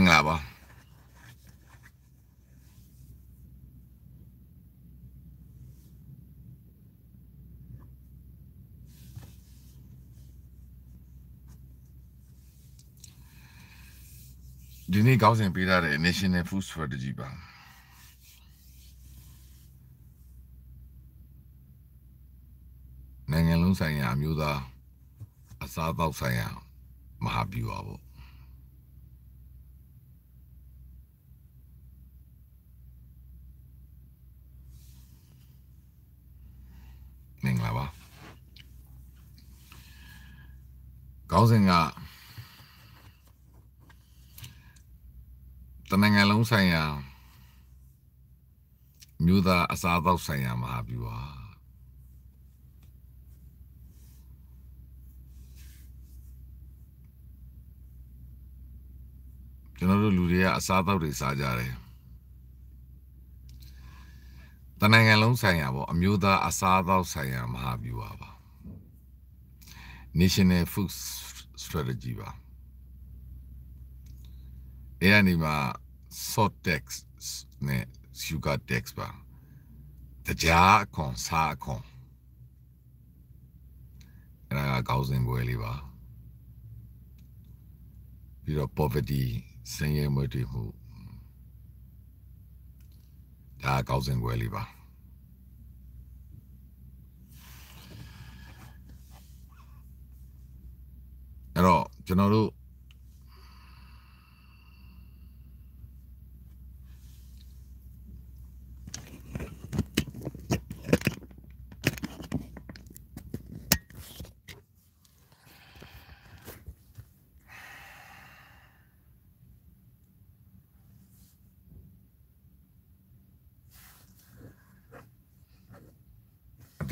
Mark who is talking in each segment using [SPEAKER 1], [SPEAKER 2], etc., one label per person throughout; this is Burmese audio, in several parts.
[SPEAKER 1] င်္ဂလာပါဒီနေ့ကောင်းစဉ်ပေးထားတဲ့ National Food Strategy ပါနိုင်ငံလုံးဆိုင်ရာအမျိုးသားအစားအသောက်ဆိုင်ရာမဟာဗျူဟာပေါ့မင်္ဂလာပါခေါင်းစဉ်ကတနင်္ဂနွေလုံးဆိုင်ရာမြို့သားအစားအသောက်ဆိုင်ရာမဟာဗျူဟာကျွန်တော်တို့လူတွေကအစားအသောက်တွေစားကြတယ်တနိုင်ငံလုံးဆိုင်ရာပေါ့အမျိုးသားအစားအသောက်ဆိုင်ရာမဟာဗျူဟာပါ National Food Strategy ပါအဲ့ဒီမှာ salt tax နဲ့ sugar tax ပါတရားအခွန်စားအခွန်အဲ့ဒါကကောင်းစဉ်ပွဲလေးပါပြီးတော့ poverty ဆင်းရဲမွေးတွေ့မှုဒါကောင်းစင်ွယ်လေးပါအဲ့တော့ကျွန်တော်တို့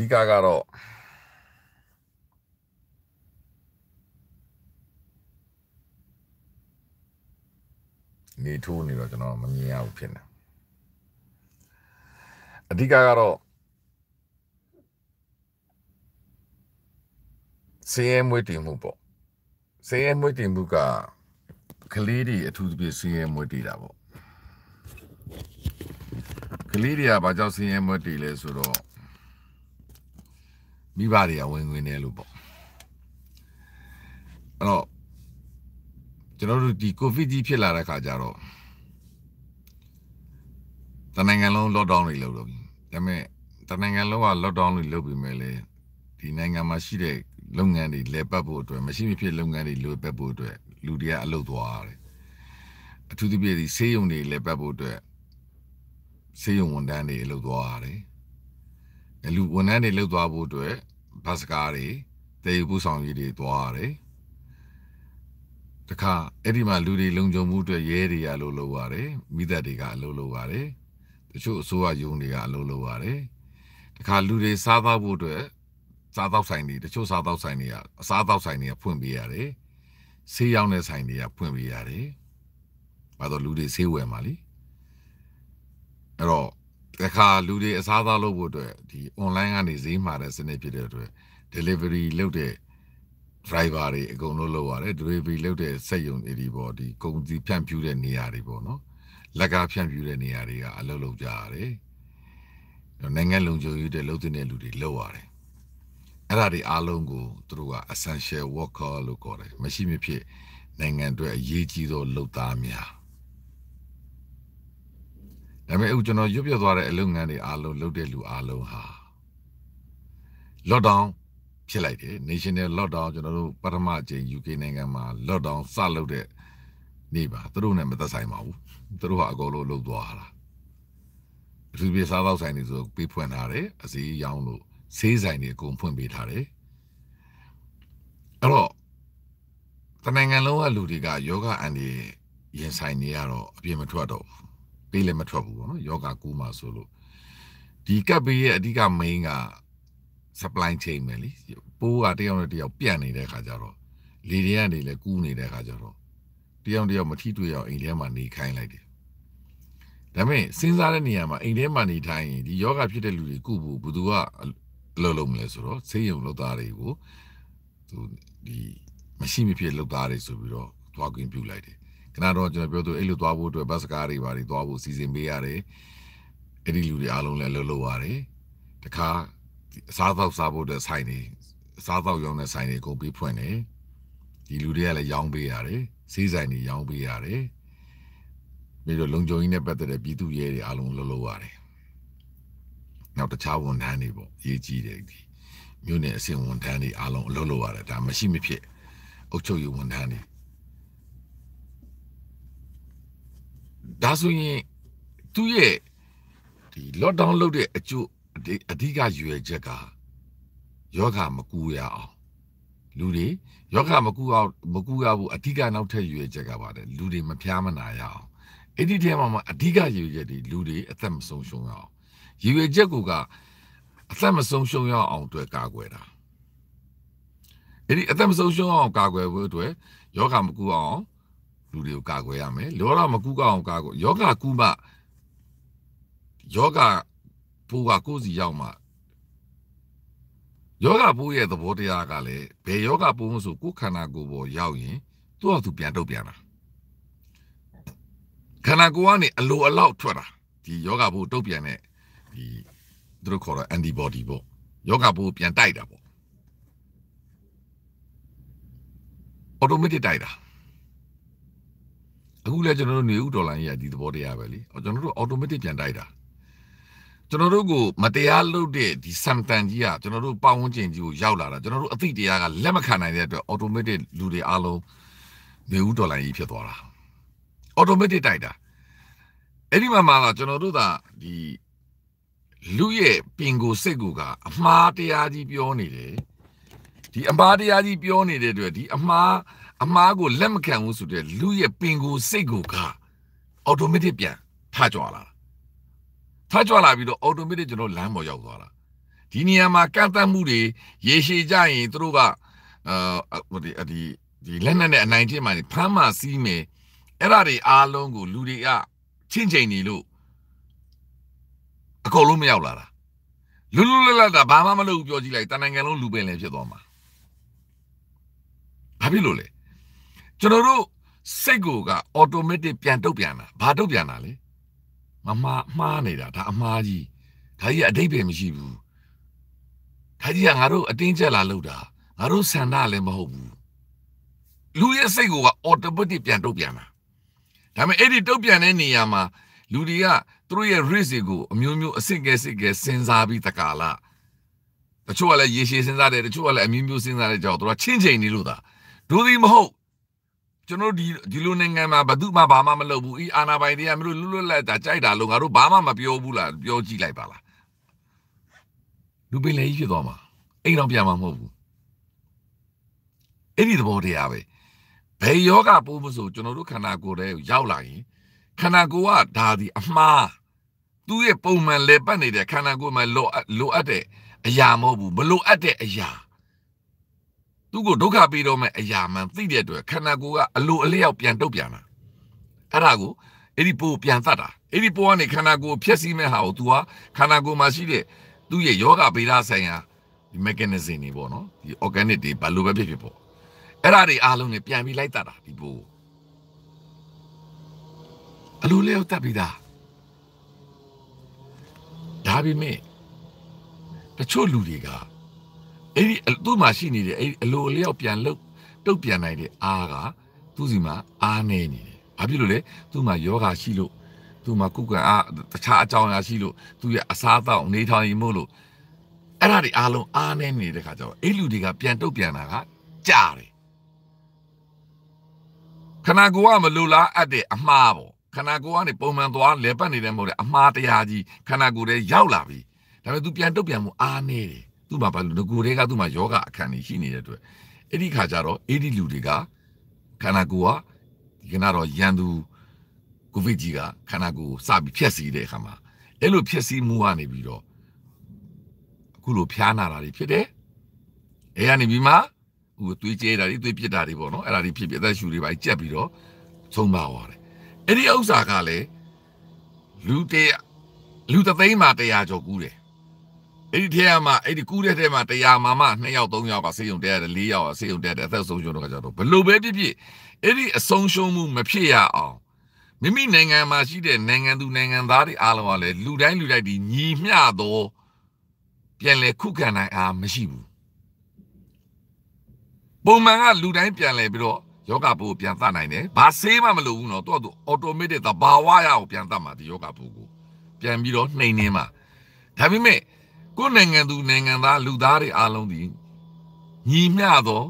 [SPEAKER 1] ဓိကကတော့နေထိုးနေတော့ကျွန်တော်မမြင်ရဘူးဖြစ်နေအဓိကကတော့စည်ရဲမွေးတည်မှုပေါ့စည်ရဲမွေးတည်မှုကကလေးတွေအထူးသဖြင့်စည်ရဲမွေးတည်တာပေါ့ကလေးတွေကဘာကြောင့်စည်ရဲမွေးတည်လဲဆိုတော့မိဘတွေကဝင်ငွေနေလို့ပေါ့အဲ့တော့ကျွန်တော်တို့ဒီကိုဗစ်ကြီးဖြစ်လာတဲ့ခါကျတော့တနိုင်ငံလုံးလော့ဒေါင်းတွေလုပ်တော့ပြီဒါပေမဲ့တနိုင်ငံလုံးကလော့ဒေါင်းတွေလုပ်ပြီးမယ်လေဒီနိုင်ငံမှာရှိတဲ့လုပ်ငန်းတွေလဲပတ်ဖို့အတွက်မရှိမဖြစ်လုပ်ငန်းတွေလိုပတ်ဖို့အတွက်လူတွေကအလုပ်သွားရတယ်အထူးသဖြင့်ဒီဆေးရုံတွေလဲပတ်ဖို့အတွက်ဆေးရုံဝန်ထမ်းတွေအလုပ်သွားရတယ်လူဝန်ထမ်းတွေလှုပ်သွားဖို့အတွက်ဘတ်စကားတွေတည်ယူပို့ဆောင်ရေးတွေသွားရတယ်တခါအဲ့ဒီမှာလူတွေလုံခြုံမှုအတွက်ရဲတွေကအလုပ်လုပ်ရတယ်မိသက်တွေကအလုပ်လုပ်ရတယ်တချို့အစိုးရယုံတွေကအလုပ်လုပ်ရတယ်တခါလူတွေစားသောက်ဖို့အတွက်စားသောက်ဆိုင်တွေတချို့စားသောက်ဆိုင်တွေကအစားသောက်ဆိုင်တွေကဖွင့်ပေးရတယ်ဆေးရောင်းတဲ့ဆိုင်တွေကဖွင့်ပေးရတယ်ဘာလို့လူတွေဆေးဝယ်မှာလीအဲ့တော့တခါလူတွေအစားအသောက်လုပ်ဖို့အတွက်ဒီ online ကနေဈေးမှာတဲ့စနစ်ဖြစ်တဲ့အတွက် delivery လုပ်တဲ့ driver တွေအကုန်လုံးလုပ်ရတယ် delivery လုပ်တဲ့စက်ရုံတွေဒီပေါ့ဒီကုန်စည်ဖြန့်ဖြူးတဲ့နေရာတွေပေါ့နော်လက်ကားဖြန့်ဖြူးတဲ့နေရာတွေကအလုပ်လုပ်ကြရတယ်နိုင်ငံလုံးကြုံရတဲ့လုပ်တဲ့လူတွေလုပ်ရတယ်အဲ့ဒါတွေအားလုံးကိုသူတို့က essential worker လို့ခေါ်တယ်မရှိမဖြစ်နိုင်ငံအတွက်အရေးကြီးသောလုပ်သားများဒါပေမဲ့အခုကျွန်တော်ရွတ်ပြတ်သွားတဲ့အလုပ်ငန်းတွေအားလုံးလုပ်တဲ့လူအားလုံးဟာ lockdown ဖြစ်လိုက်တယ် national lockdown ကျွန်တော်တို့ပထမအကြိမ် UK နိုင်ငံမှာ lockdown စလုပ်တဲ့နေ့ပါသူတို့နဲ့မသက်ဆိုင်ပါဘူးသူတို့ကအကုန်လုံးလှုပ်သွားတာအထူးပြစားတော့ဆိုင်တွေဆိုပေးဖွင့်ထားတယ်အစည်းရောင်းလို့ဆေးဆိုင်တွေအကုန်ဖွင့်ပေးထားတယ်အဲ့တော့တနိုင်ငံလုံးကလူတွေကယောဂအန်ဒီရင်ဆိုင်နေရတော့အပြည့်မထွက်တော့ဘူးပေးလည်းမထွက်ဘူးပေါ့နော်ယောဂကူးမှာဆိုလို့ဒီကပ်ဘေးရဲ့အဓိက main က supply chain ပဲလीပိုးကတယောက်နဲ့တယောက်ပြန့်နေတဲ့ခါကျတော့လေတွေကနေလည်းကူးနေတဲ့ခါကျတော့တယောက်တယောက်မထိတွေ့ရအောင်အိမ်ထဲမှာနေခိုင်းလိုက်တယ်ဒါပေမဲ့စဉ်းစားတဲ့နေရာမှာအိမ်ထဲမှာနေထိုင်ရင်ဒီယောဂဖြစ်တဲ့လူတွေကုဖို့ဘယ်သူကအလုပ်လုပ်မလဲဆိုတော့ဆေးရုံလုပ်သားတွေကိုသူဒီမရှိမဖြစ်လုပ်သားတွေဆိုပြီးတော့သွားကွင်းပြုတ်လိုက်တယ်ခဏတော့ကျွန်တော်ပြောသူအဲ့လိုသွားဖို့အတွက်ဘတ်စကားတွေပါတယ်သွားဖို့စီစဉ်ပေးရတယ်အဲ့ဒီလူတွေအားလုံးလည်းအလုပ်လုပ်ရတယ်တခါအစားသောက်စားဖို့အတွက်ဆိုင်နေအစားသောက်ရောင်းတဲ့ဆိုင်တွေအကုန်ပြီးဖွင့်တယ်ဒီလူတွေကလည်းရောင်းပေးရတယ်စီးဆိုင်တွေရောင်းပေးရတယ်ပြီးတော့လုံခြုံရေးနဲ့ပတ်သက်တဲ့ပြည်သူရဲတွေအားလုံးလှုပ်လှုပ်ရတယ်နောက်တခြားဝန်ထမ်းတွေပေါ့ရေးကြီးတယ်ဒီမြို့နယ်အဆင့်ဝန်ထမ်းတွေအားလုံးအလုပ်လုပ်ရတယ်ဒါမရှိမဖြစ်အုပ်ချုပ်ရေးဝန်ထမ်းတွေဒါဆိုရင်သူ့ရဲ့ဒီ lockdown လုပ်တဲ့အကျိုးအဓိကရွယ်ချက်ကယောဂမကူရအောင်လူတွေယောဂမကူအောင်မကူရဘူးအဓိကနောက်ထပ်ရွယ်ချက်ကပါတယ်လူတွေမဖျားမနာရအောင်အဲ့ဒီထဲမှာမှအဓိကရွယ်ချက်တွေလူတွေအသက်မဆုံးရှုံးရအောင်ရွယ်ချက်ကအသက်မဆုံးရှုံးရအောင်အတွက်ကာကွယ်တာအဲ့ဒီအသက်မဆုံးရှုံးအောင်ကာကွယ်ဖို့အတွက်ယောဂမကူအောင်လူတွေကိုကာကွယ်ရမယ်လောတော့မကူကောက်အောင်ကာကွယ်ယောဂကူမယောဂပိုးကကိုယ်စီရောက်မှယောဂပိုးရဲ့သဘောတရားကလည်းဘယ်ယောဂပိုးမဆိုကိုယ်ခန္ဓာကိုယ်ပေါ်ရောက်ရင်သူ့အသူပြန်တုတ်ပြန်တာခန္ဓာကိုယ်ကနေအလိုအလောက်ထွက်တာဒီယောဂပိုးတုတ်ပြန်တဲ့ဒီသူတို့ခေါ်တော့ antibody ပေါ့ယောဂပိုးပြန်တိုက်တာပေါ့ automatic တိုက်တာအခုလည်းကျွန်တော်တို့နေဦးဒေါ်လာကြီးကဒီသဘောတရားပဲလေကျွန်တော်တို့ automatic ပြန်တိုက်တာကျွန်တော်တို့ကိုမတရားလုပ်တဲ့ဒီ samtan ကြီးကကျွန်တော်တို့ပတ်ဝန်းကျင်ကြီးကိုရောက်လာတာကျွန်တော်တို့အသိတရားကလက်မခံနိုင်တဲ့အတွက် automatic လူတွေအားလုံးနေဦးဒေါ်လာကြီးဖြစ်သွားတာ automatic တိုက်တာအဲ့ဒီမှာမှာကျွန်တော်တို့ကဒီလူရဲ့ပင်ကိုစိတ်ကိုကအမှားတရားကြီးပြောနေတယ်ဒီအမှားတရားကြီးပြောနေတဲ့အတွက်ဒီအမှားအမားကိုလက်မခံဘူးဆိုတဲ့လူရဲ့ပင်ကိုစိတ်ကိုကအော်တိုမက်တစ်ပြန်ထကြွလာထကြွလာပြီးတော့အော်တိုမက်တစ်ကျွန်တော်လမ်းပေါ်ရောက်သွားတာဒီနေရာမှာကန့်သတ်မှုတွေရေရှည်ကြရင်သူတို့ကအာဒီဒီဒီလက်နက်နဲ့အနိုင်ကျင့်မှနေဖမ်းမှစီးမယ်အဲ့ဒါတွေအားလုံးကိုလူတွေကချင်းချိန်နေလို့အကုန်လုံးမရောက်လာတာလူလူလတ်လတ်တာဘာမှမလုပ်ဘူးပြောကြည့်လိုက်တနိုင်ငံလုံးလူပင်လည်းဖြစ်သွားမှာဘာဖြစ်လို့လဲကျွန်တော်တို့စိတ်ကိုက automatic ပြန်တုတ်ပြန်တာဘာတုတ်ပြန်တာလဲမမှားမှားနေတာဒါအမှားကြီးဒါကြီးအတိတ်ပဲမရှိဘူးဒါကြီးကငါတို့အတင်းကျပ်လာလို့တာငါတို့ဆန္ဒလည်းမဟုတ်ဘူးလူရဲ့စိတ်ကိုက automatic ပြန်တုတ်ပြန်တာဒါပေမဲ့အဲ့ဒီတုတ်ပြန်တဲ့နေရာမှာလူတွေကသူတို့ရဲ့ risk တွေကိုအမျိုးမျိုးအစစ်ကဲစစ်ကဲစဉ်းစားပြီးတကာလာတချို့ကလည်းရေရှည်စဉ်းစားတယ်တချို့ကလည်းအမျိုးမျိုးစဉ်းစားတဲ့ကြောင့်သူတို့ကချင်းချိန်နေလို့သာဒို့ဒီမဟုတ်ကျွန်တော်ဒီဒီလိုနိုင်ငံမှာဘသူမှဘာမှမလုပ်ဘူးဤအာနာပိုင်တွေကမလို့လွတ်လွတ်လပ်တာကြိုက်တာလို့ငါတို့ဘာမှမပြောဘူးလားပြောကြည့်လိုက်ပါလားလူပင်လည်းကြီးဖြစ်သွားမှာအိမ်တော့ပြန်မှာမဟုတ်ဘူးအဲ့ဒီသဘောတရားပဲဘယ်ယောဂပိုးမဆိုကျွန်တော်တို့ခန္ဓာကိုယ်ထဲရောက်လာရင်ခန္ဓာကိုယ်ကဒါဒီအမှားသူ့ရဲ့ပုံမှန်လဲပတ်နေတဲ့ခန္ဓာကိုယ်မှာလိုလိုအပ်တဲ့အရာမဟုတ်ဘူးမလိုအပ်တဲ့အရာသူ့ကိုဒုက္ခပေးတော့မဲ့အရာမှန်သိတဲ့အတွက်ခန္ဓာကိုယ်ကအလိုအလျောက်ပြန်တုတ်ပြန်လာအဲ့ဒါကိုအဲ့ဒီပိုးပြန်သတ်တာအဲ့ဒီပိုးကနေခန္ဓာကိုယ်ဖျက်ဆီးမဲ့ဟာကို तू ကခန္ဓာကိုယ်မှာရှိတဲ့သူ့ရဲ့ယောဂဗေဒဆိုင်ရာဒီ mechanism တွေပေါ့နော်ဒီ organic တွေဘာလို့ပဲဖြစ်ဖြစ်ပေါ့အဲ့ဒါတွေအားလုံးနဲ့ပြန်ပြီးလိုက်တတ်တာဒီပိုးအလိုလျောက်တတ်ပြီးသားဒါပေမဲ့တချို့လူတွေကအဲ့ဒီသူ့မှာရှိနေတဲ့အဲ့အလိုအလျောက်ပြန်လှုပ်တုတ်ပြန်နိုင်တဲ့အားကသူ့စီမှာအားနေနေတယ်။ဘာဖြစ်လို့လဲ။သူ့မှာယောဂါရှိလို့သူ့မှာကုက္ကံအားတခြားအကြောင်းအရာရှိလို့သူ့ရဲ့အစားအသောက်နေထိုင်ရမို့လို့အဲ့ဒါတွေအားလုံးအားနေနေတဲ့ခါကျတော့အဲ့လူတွေကပြန်တုတ်ပြန်တာကကြာတယ်။ခနာကိုကမလူလားအပ်တဲ့အမှားပေါ့။ခနာကိုကနေပုံမှန်သွားလဲပတ်နေတယ်မဟုတ်တဲ့အမှားတရားကြီးခနာကိုတည်းရောက်လာပြီ။ဒါပေမဲ့ तू ပြန်တုတ်ပြန်မှုအားနေတယ်သူ့မှာဘာလို့ကိုယ်တွေကသူ့မှာယောဂအခံကြီးရှိနေတဲ့အတွက်အဲ့ဒီခါကျတော့အဲ့ဒီလူတွေကခန္ဓာကိုယ်ကဒီကနေ့တော့ရန်သူကိုဗစ်ကြီးကခန္ဓာကိုယ်စပြီးဖျက်ဆီးတဲ့အခါမှာအဲ့လိုဖျက်ဆီးမှုကနေပြီးတော့အခုလိုဖျားနာတာတွေဖြစ်တယ်။အဲကနေပြီးမှဟိုသွေးကျဲတာတွေသွေးပြစ်တာတွေပေါ့နော်အဲ့ဒါတွေဖြစ်ပြီးအသက်ရှူတွေပါကြက်ပြီးတော့ဆုံးပါသွားတယ်။အဲ့ဒီဥစ္စာကလည်းလူတရလူသသိန်းမှာ100ကျော်ကူးတယ်။အဲ့ဒီထဲမှာအဲ့ဒီကူးတဲ့ထဲမှာတရားမာမ2ယောက်3ယောက်ကစေယုံတက်ရတယ်4ယောက်ကစေယုံတက်တယ်အသက်ဆုံးရှုံးတော့ကြတော့ဘလို့ပဲဖြစ်ဖြစ်အဲ့ဒီအဆုံးရှုံးမှုမဖြစ်ရအောင်မိမိနိုင်ငံမှာရှိတဲ့နိုင်ငံသူနိုင်ငံသားတွေအားလုံးကလည်းလူတိုင်းလူတိုင်းဒီညီမျှသောပြန်လဲခုခံနိုင်အားမရှိဘူးပုံမှန်ကလူတိုင်းပြန်လဲပြီးတော့ယောဂပိုးကိုပြန်သတ်နိုင်တယ်ဘာဆေးမှမလိုဘူးနော်သူကသူ automatic သဘာဝရကိုပြန်သတ်မှာဒီယောဂပိုးကိုပြန်ပြီးတော့နှိမ်နှင်းမှာဒါပေမဲ့ကိုယ်နိုင်ငံသူနိုင်ငံသားလူသားတွေအားလုံးဒီညီမျှသော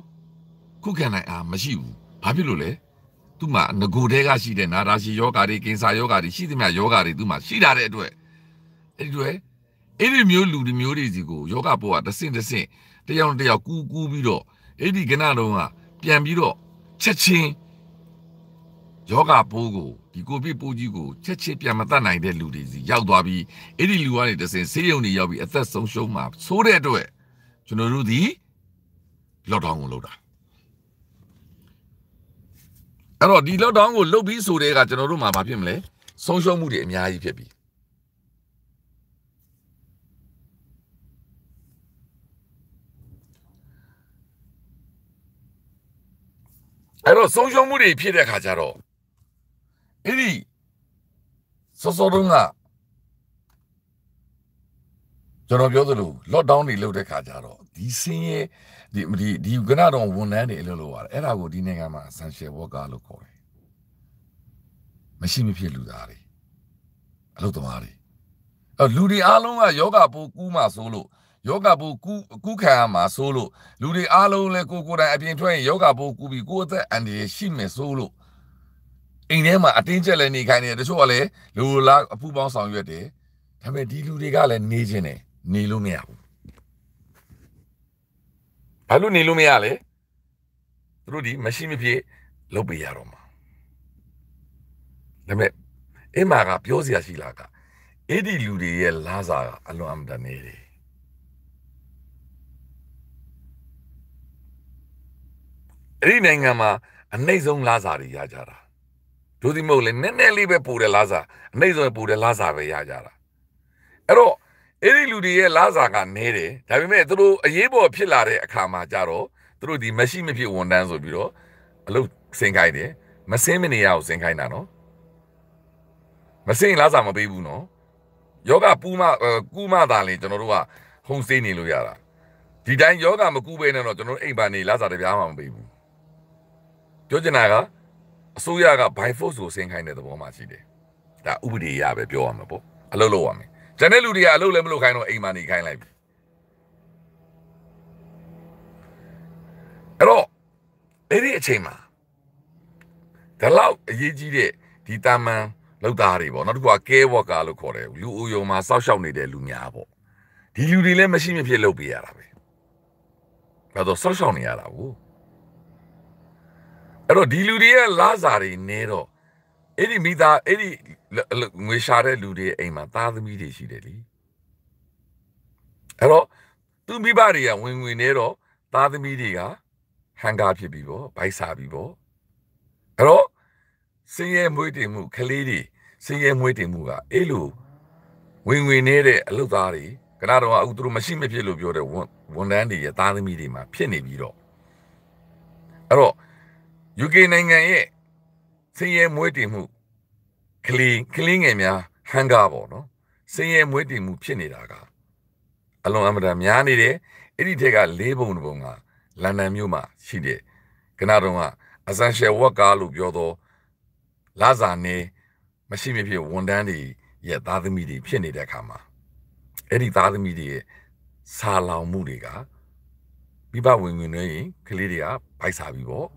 [SPEAKER 1] ခုခံနိုင်အားမရှိဘူးဘာဖြစ်လို့လဲသူ့မှာငโกတဲကရှိတဲ့နာရာရှိယောဂါတွေကင်ဆာယောဂါတွေရှိသမျှယောဂါတွေသူ့မှာရှိတာတဲ့အတွက်အဲ့ဒီတွေအဲ့ဒီမျိုးလူတွေမျိုးတွေစီကိုယောဂဘောကတဆင့်တဆင့်တယောက်တယောက်ကူးကူးပြီးတော့အဲ့ဒီကဏ္ဍတော့ကပြန်ပြီးတော့ချက်ချင်းယောဂပိုးကိုဒီကိုဗစ်ပိုးကြီးကိုချက်ချင်းပြန်မတတ်နိုင်တဲ့လူတွေစီရောက်သွားပြီးအဲ့ဒီလူကနေတစင်ဆေးရုံတွေရောက်ပြီးအသက်ဆုံးရှုံးမှာဆိုတဲ့အတွက်ကျွန်တော်တို့ဒီလော့ဒေါင်းကိုလုပ်တာအဲ့တော့ဒီလော့ဒေါင်းကိုလုပ်ပြီးဆိုတဲ့ကကျွန်တော်တို့မှာဘာဖြစ်မလဲဆုံးရှုံးမှုတွေအများကြီးဖြစ်ပြီအဲ့တော့ဆုံးရှုံးမှုတွေဖြစ်တဲ့အခါကျတော့အဲ့ဒီစောစောတုန်းကကျွန်တော်ပြောသလို lockdown တွေလုပ်တဲ့ခါကျတော့ဒီစင်းရဲ့ဒီဒီဒီကနတော်ဝန်ထမ်းတွေအလုပ်လုပ်ရတယ်အဲ့ဒါကိုဒီနိုင်ငံမှာ essential worker လို့ခေါ်တယ်မရှိမဖြစ်လူသားတွေအလုပ်သမားတွေအဲ့လူတွေအားလုံးကယောဂပိုးကူးမှဆိုလို့ယောဂပိုးကူးကူးခံရမှာဆိုလို့လူတွေအားလုံးလည်းကိုကိုယ်တိုင်အပြင်ထွက်ရင်ယောဂပိုးကူးပြီးကိုယ်အသက်အန္တရာယ်ရှိမယ်ဆိုလို့အိမ်ထဲမှာအတင်းကျပ်လည်းနေခိုင်းနေတယ်တချို့ကလည်းလူလားအပူပေါင်းဆောင်ရွက်တယ်ဒါပေမဲ့ဒီလူတွေကလည်းနေခြင်းတယ်နေလို့မရဘူးဘာလို့နေလို့မရလဲသူတို့ဒီမရှိမဖြစ် လုပ်ပေးရတော့မှာဒါပေမဲ့အမကပြောစရာရှိလားကအဲ့ဒီလူတွေရဲ့လာစာကအလွန်အမတန်နေတယ်အဲ့ဒီနိုင်ငံမှာအနှိမ့်ဆုံးလာစာတွေရကြတာဒုတိမဟုတ်လေနည်းနည်းလေးပဲပူတယ်လားစားအနှိမ့်ဆုံးပူတယ်လားစားပဲရကြတာအဲ့တော့အဲ့ဒီလူတွေရဲ့လားစားကနည်းတယ်ဒါပေမဲ့သူတို့အရေးပေါ်ဖြစ်လာတဲ့အခါမှာကြတော့သူတို့ဒီမရှိမဖြစ်ဝန်တန်းဆိုပြီးတော့အလုပ်စင်ခိုင်းတယ်မစင်းမနေရအောင်စင်ခိုင်းတာနော်မစင်းလားစားမပေးဘူးနော်ယောဂပူမကူမသာလေကျွန်တော်တို့ကဟုံစေးနေလို့ရတာဒီတိုင်းယောဂမကူပဲနဲ့တော့ကျွန်တော်တို့အိမ်ပါနေလားစားတပြားမှမပေးဘူးပြောချင်တာကအစိုးရက by force ကိုဆင်းခိုင်းတဲ့သဘောမှရှိတယ်။ဒါဥပဒေရပဲပြောရမှာပေါ့။အလုပ်လုပ်ရမယ်။ဂျန်တဲ့လူတွေကအလုပ်လည်းမလုပ်ခိုင်းတော့အိမ်မှာနေခိုင်းလိုက်ပြီ။အဲ့တော့အဲ့ဒီအချိန်မှာဒါလောက်အရေးကြီးတဲ့ဒီတာမန်လောက်သားတွေပေါ့နောက်တစ်ခုက care worker လို့ခေါ်တယ်လူအိုယုံမှာစောက်ရှောက်နေတဲ့လူများပေါ့ဒီလူတွေလည်းမရှိမဖြစ်လုပ်ပေးရတာပဲ။ဒါတော့စောက်ရှောက်နေရတာဘူး။အဲ့တော့ဒီလူတွေရဲ့လစာတွေနေတော့အဲ့ဒီမိသားအဲ့ဒီငွေရှာတဲ့လူတွေရဲ့အိမ်မှာ သားသမီးတွေရှိတယ်လीအဲ့တော့သူမိဘတွေကဝင်ငွေနေတော့သားသမီးတွေကဟန်ကားဖြစ်ပြီပေါ့ဗိုက်စားပြီပေါ့အဲ့တော့စင်ရဲမွေးတင်မှုကလေးတွေစင်ရဲမွေးတင်မှုကအဲ့လိုဝင်ငွေနေတဲ့အလုပ်သားတွေကတော့အခုသူတို့မရှိမဖြစ်လို့ပြောတဲ့ဝန်ဝန်တန်းတွေရဲ့သားသမီးတွေမှာဖြစ်နေပြီးတော့အဲ့တော့ UK နိုင်ငံရဲ့ဆင်းရဲမွေးတည်မှုကလေးကလေးငယ်များဟန်ကားပေါ့နော်ဆင်းရဲမွေးတည်မှုဖြစ်နေတာကအလွန်အမတန်များနေတယ်အဲ့ဒီထက်က၄ပုံတစ်ပုံကလန်ဒန်မြို့မှာရှိတယ်ကနာတော်ကအဆန်ရှယ်ဝက်ကားလို့ပြောတော့လာဇာနေမရှိမဖြစ်ဝန်တန်းတွေရဲ့သားသမီးတွေဖြစ်နေတဲ့အခါမှာအဲ့ဒီသားသမီးတွေရဲ့စာလောင်မှုတွေကမိဘဝင်ငွေနဲ့ကလေးတွေကဗိုက်စားပြီးပေါ့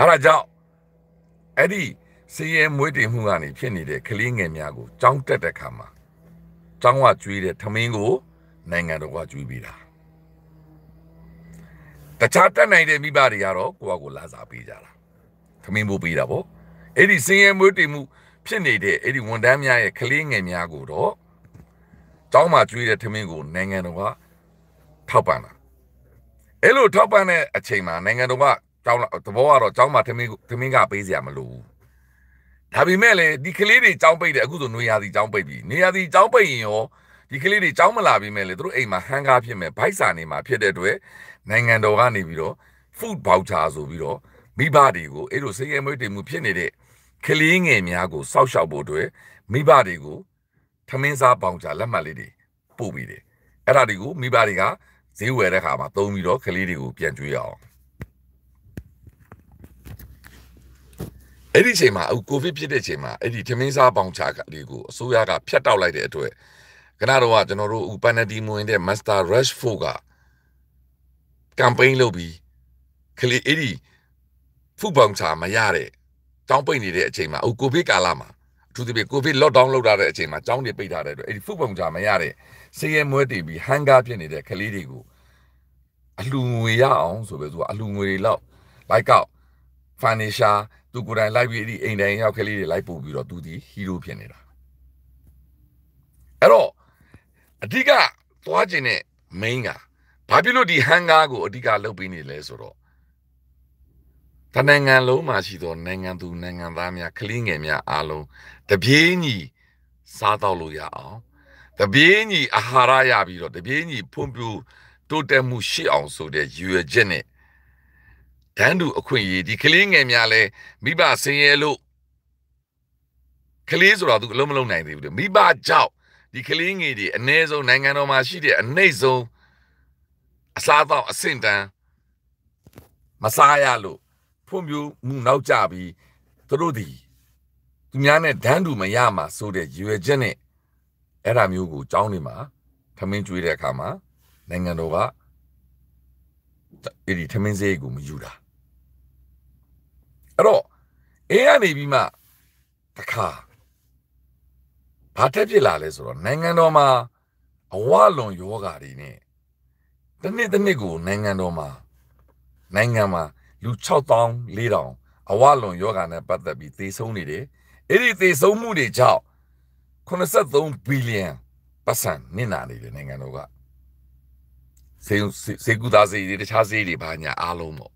[SPEAKER 1] အဲ့ဒါကြောင့်အဲ့ဒီစည်ရဲမွေးတင်မှုကနေဖြစ်နေတဲ့ကလေးငယ်များကိုကြောင်းတက်တဲ့ခါမှာကြောင်းဝကျွေးတဲ့ထမင်းကိုနိုင်ငံတော်ကကျွေးပေးတာတခြားတက်နိုင်တဲ့မိဘတွေကတော့ကိုယ့်အကိုလာစားပေးကြတာထမင်းပို့ပေးတာပေါ့အဲ့ဒီစည်ရဲမွေးတင်မှု ဖြစ်နေတဲ့အဲ့ဒီဝန်တန်းများရဲ့ကလေးငယ်များကိုတော့ကြောင်းမှာကျွေးတဲ့ထမင်းကိုနိုင်ငံတော်ကထောက်ပံ့တာအဲ့လိုထောက်ပံ့တဲ့အချိန်မှာနိုင်ငံတော်ကကျောင်းသဘောကတော့ကျောင်းမှာသမင်းသမင်းကပေးစရာမလိုဘူးဒါပေမဲ့လည်းဒီကလေးတွေကျောင်းပိတ်တယ်အခုဆိုနေရာစီကျောင်းပိတ်ပြီနေရာစီကျောင်းပိတ်ရင်ရောဒီကလေးတွေကျောင်းမလာပြီမဲ့လေသူတို့အိမ်မှာဟန်ကားဖြစ်မဲ့ဘိုက်စာနေမှာဖြစ်တဲ့အတွက်နိုင်ငံတော်ကနေပြီးတော့ food voucher ဆိုပြီးတော့မိဘတွေကိုအဲ့လိုစိတ်ရမွေးတင်မှုဖြစ်နေတဲ့ကလေးငယ်များကိုစောက်ရှောက်ဖို့အတွက်မိဘတွေကိုထမင်းစားပေါင်ချလက်မှတ်လေးတွေပို့ပြီးတယ်အဲ့ဒါတွေကိုမိဘတွေကဈေးဝယ်တဲ့ခါမှာသုံးပြီးတော့ကလေးတွေကိုပြန်ကျွေးအောင်အဲ့ဒီအချိန်မှာအခုကိုဗစ်ဖြစ်တဲ့အချိန်မှာအဲ့ဒီထမင်းစားပေါင်ချကလေးကိုအစိုးရကဖြတ်တောက်လိုက်တဲ့အတွက်ခဏတော့ကကျွန်တော်တို့အခုပန်နတီမဝင်တဲ့ Master Rush 4က campaign လုပ်ပြီးကလေးအဲ့ဒီဖူပေါင်ချမရတဲ့တောင်းပိတ်နေတဲ့အချိန်မှာအခုကိုဗစ်ကာလမှာအထူးသဖြင့်ကိုဗစ် lockdown လုပ်ထားတဲ့အချိန်မှာကျောင်းတွေပိတ်ထားတဲ့အတွက်အဲ့ဒီဖူပေါင်ချမရတဲ့ဆေးရဲမွဲတည်ပြီး hunger ဖြစ်နေတဲ့ကလေးတွေကိုအလှငွေရအောင်ဆိုပဲသူကအလှငွေတွေလောက် like out furniture သူကိုယ်တိုင်လိုက်ပြီးအဲ့ဒီအိမ်တိုင်းရောက်ကလေးတွေလိုက်ပို့ပြီးတော့သူဒီဟီးရိုးဖြစ်နေတာအဲ့တော့အဓိက သွားခြင်းနဲ့ main ကဘာဖြစ်လို့ဒီဟန်ကားကိုအဓိက လုပ်ပေးနေလဲဆိုတော့တနိုင်ငံလုံးမှာရှိသောနိုင်ငံသူနိုင်ငံသားများကလေးငယ်များအားလုံးတပြေးညီစားတော့လို့ရအောင်တပြေးညီအာဟာရရပြီးတော့တပြေးညီဖွံ့ဖြိုးတိုးတက်မှုရှိအောင်ဆိုတဲ့ရည်ရွယ်ချက်နဲ့ဒန်းတူအခွင့်အရေးဒီကလေးငယ်များလဲမိဘဆင်းရဲလို့ကလေးဆိုတာသူအလုံးမလုံးနိုင်သေးဘူးလေမိဘကြောင့်ဒီကလေးငယ်တွေအ ਨੇ ဆုံးနိုင်ငံတော်မှာရှိတဲ့အနှိမ့်ဆုံးအစားအသောက်အဆင့်တန်းမစားရလို့ဖွံ့ဖြိုးမှုနောက်ကျပြီးသူတို့ဒီသူများနဲ့ဒန်းတူမရမှာဆိုတဲ့ရွယ်ချက်နဲ့အဲ့ဒါမျိုးကိုကြောင်းနေမှာထမင်းကျွေးတဲ့အခါမှာနိုင်ငံတော်ကအဲ့ဒီထမင်းစည်းကိုမယူတာအဲ့တော့အင်းကနေပြီးမှတခါဘာတက်ဖြစ်လာလဲဆိုတော့နိုင်ငံတော်မှာအဝလွန်ယောဂါတွေနဲ့တနေ့တနေ့ကိုနိုင်ငံတော်မှာနိုင်ငံမှာလူ6000 4000အဝလွန်ယောဂါနဲ့ပတ်သက်ပြီးသေဆုံးနေတယ်အဲ့ဒီသေဆုံးမှုတွေကြောင့်83ဘီလီယံပတ်စံနစ်နာနေတယ်နိုင်ငံတော်ကစေစေကူသားစေတွေတခြားစေတွေဘာညာအားလုံးပေါ့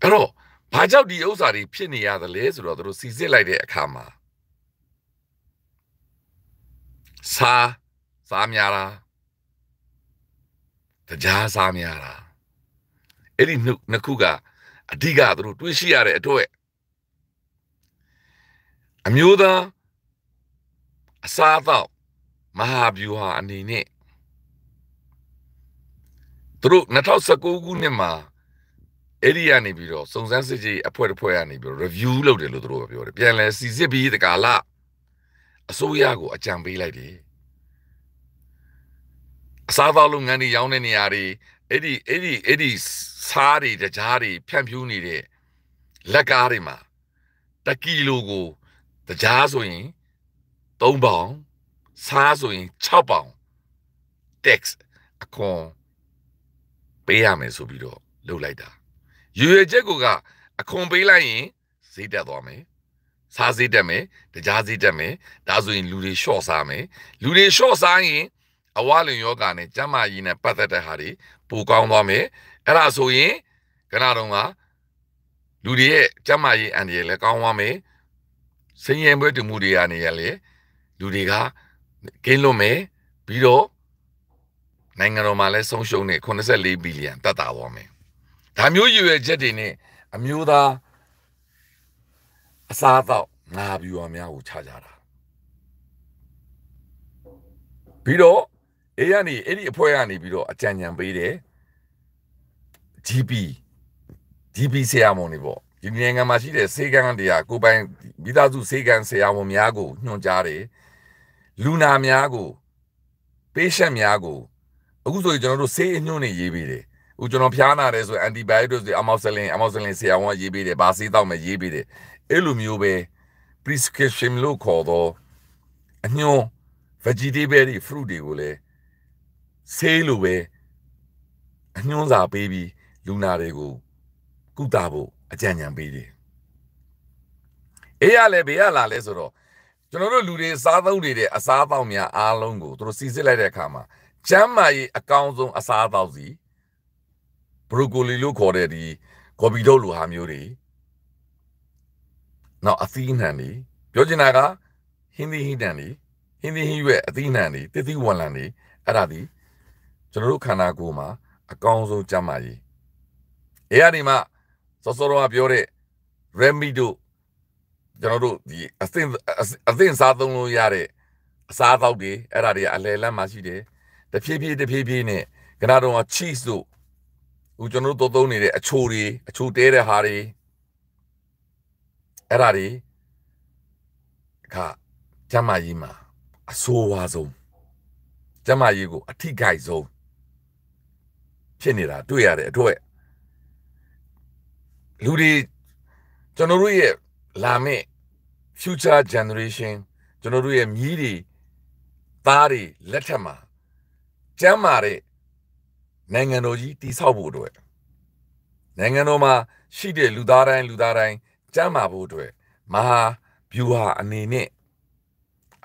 [SPEAKER 1] အဲ့တော့ဘာကြောင့်ဒီဥစ္စာတွေဖြစ်နေရသလဲဆိုတော့သူတို့စီစစ်လိုက်တဲ့အခါမှာစာစာများလားတရားစာများလားအဲ့ဒီနှစ်ခုကအဓိကသူတို့တွေးရှိရတဲ့အတွက်အမျိုးသားအစားအသောက်မဟာဗျူဟာအနေနဲ့သူတို့2019ခုနှစ်မှာအဲ့ဒီကနေပြီးတော့စုံစမ်းစစ်ဆေးအဖွဲ့တစ်ဖွဲ့ကနေပြီးတော့ review လုပ်တယ်လို့သူတို့ကပြောတယ်ပြန်လဲစီစစ်ပြီးတကာလအစိုးရကိုအကြံပေးလိုက်တယ်အစားအသောက်လုပ်ငန်းတွေရောင်းတဲ့နေရာတွေအဲ့ဒီအဲ့ဒီအဲ့ဒီစားတွေတကြားတွေဖြန့်ဖြူးနေတဲ့လက်ကားတွေမှာတကီလိုကိုတကြားဆိုရင်3ပေါင်စားဆိုရင်6ပေါင် tax အကွန်ပေးရမယ်ဆိုပြီးတော့လုပ်လိုက်တာရွေချက်ကိုကအခွန်ပေးလိုက်ရင်ဈေးတက်သွားမယ်စားဈေးတက်မယ်တကြားဈေးတက်မယ်ဒါဆိုရင်လူတွေလျှော့စားမယ်လူတွေလျှော့စားရင်အဝလွန်ယောဂနဲ့ကျန်းမာရေးနဲ့ပတ်သက်တဲ့ဟာတွေပိုကောင်းသွားမယ်အဲ့ဒါဆိုရင်ကနတော်ကလူတွေရဲ့ကျန်းမာရေးအန္တရာယ်လည်းကောင်းသွားမယ်ဆင်းရဲပွဲတူမှုတွေအနေရလည်းလူတွေကကင်းလွတ်မယ်ပြီးတော့နိုင်ငံတော်မှာလည်းဆုံးရှုံးနေ84ဘီလီယံတက်တာသွားမယ်ဒါမျိုးရည်ရွယ်ချက်တွေနဲ့အမျိုးသားအစားအသောက်ငါဗျူဟာများကိုခြားကြတာပြီးတော့အေးကနေအဲ့ဒီအဖွဲ့ကနေပြီးတော့အကြံဉာဏ်ပေးတယ် GP GP ဆရာမုံတွေပေါ့ဒီနိုင်ငံမှာရှိတဲ့စေကန်းတရားကိုပိုင်မိသားစုစေကန်းဆရာဝန်များကိုညွှန်ကြားတယ်လူနာများကို patient များကိုအခုဆိုရင်ကျွန်တော်တို့ဆေးအညွှန်းတွေရေးပေးတယ်ဟိုကျွန်တော်ဖျားနာတယ်ဆိုရင် antibiotics တွေ amoxicillin amoxicillin ဆရာဝန်ရေးပေးတယ်ဗာဆေးတောက်မယ်ရေးပေးတယ်အဲ့လိုမျိုးပဲ prescription လို့ခေါ်တော့အညွန် vegetable တွေ fruit တွေကိုလည်းဆေးလိုပဲအညွန်စာပေးပြီးလူနာတွေကိုကုသဖို့အကြံဉာဏ်ပေးတယ်အေးရလဲဘေးရလာလဲဆိုတော့ကျွန်တော်တို့လူတွေစားသုံးနေတဲ့အစားအသောက်များအားလုံးကိုသူတို့စီစစ်လိုက်တဲ့အခါမှာကျန်းမာရေးအကောင်းဆုံးအစားအသောက်စီဘရိုကိုလီလို့ခေါ်တဲ့ဒီကော်ပီထုတ်လိုဟာမျိုးတွေနောက်အသီးနှံတွေပြောချင်တာကဟင်းသီးဟင်းတန်တွေဟင်းသီးဟင်းရွက်အသီးနှံတွေတစ်သီးဝလံတွေအဲ့ဒါဒီကျွန်တော်တို့ခန္ဓာကိုယ်မှာအကောင်းဆုံးကျန်းမာရေးအဲ့ဒီမှာစောစောတော့ပြောတဲ့ remedy တို့ကျွန်တော်တို့ဒီအသင့်အသင့်စားသုံးလို့ရတဲ့အစားအသောက်တွေအဲ့ဒါတွေကအလယ်လမ်းမှာရှိတယ်တဖြည်းဖြည်းတဖြည်းဖြည်းနဲ့ကနာတော့ cheese တို့ဟိုကျွန်တော်တို့သုံးနေတဲ့အချိုတွေအချိုတဲတဲ့ဟာတွေအဲ့ဒါတွေကကျမကြီးမှာအဆိုးဝါဆုံးကျမကြီးကိုအထိခိုက်ဆုံးဖြစ်နေတာတွေ့ရတဲ့အတွက်လူတွေကျွန်တော်တို့ရဲ့လာမယ့် future generation ကျွန်တော်တို့ရဲ့မြီးတွေသားတွေလက်ထက်မှာကျမ်းမာတဲ့နိုင်ငံတော်ကြီးတည်ဆောက်ဖို့အတွက်နိုင်ငံတော်မှာရှိတဲ့လူသားတိုင်းလူသားတိုင်းကြမ်းမာဖို့အတွက်မဟာဗျူဟာအနေနဲ့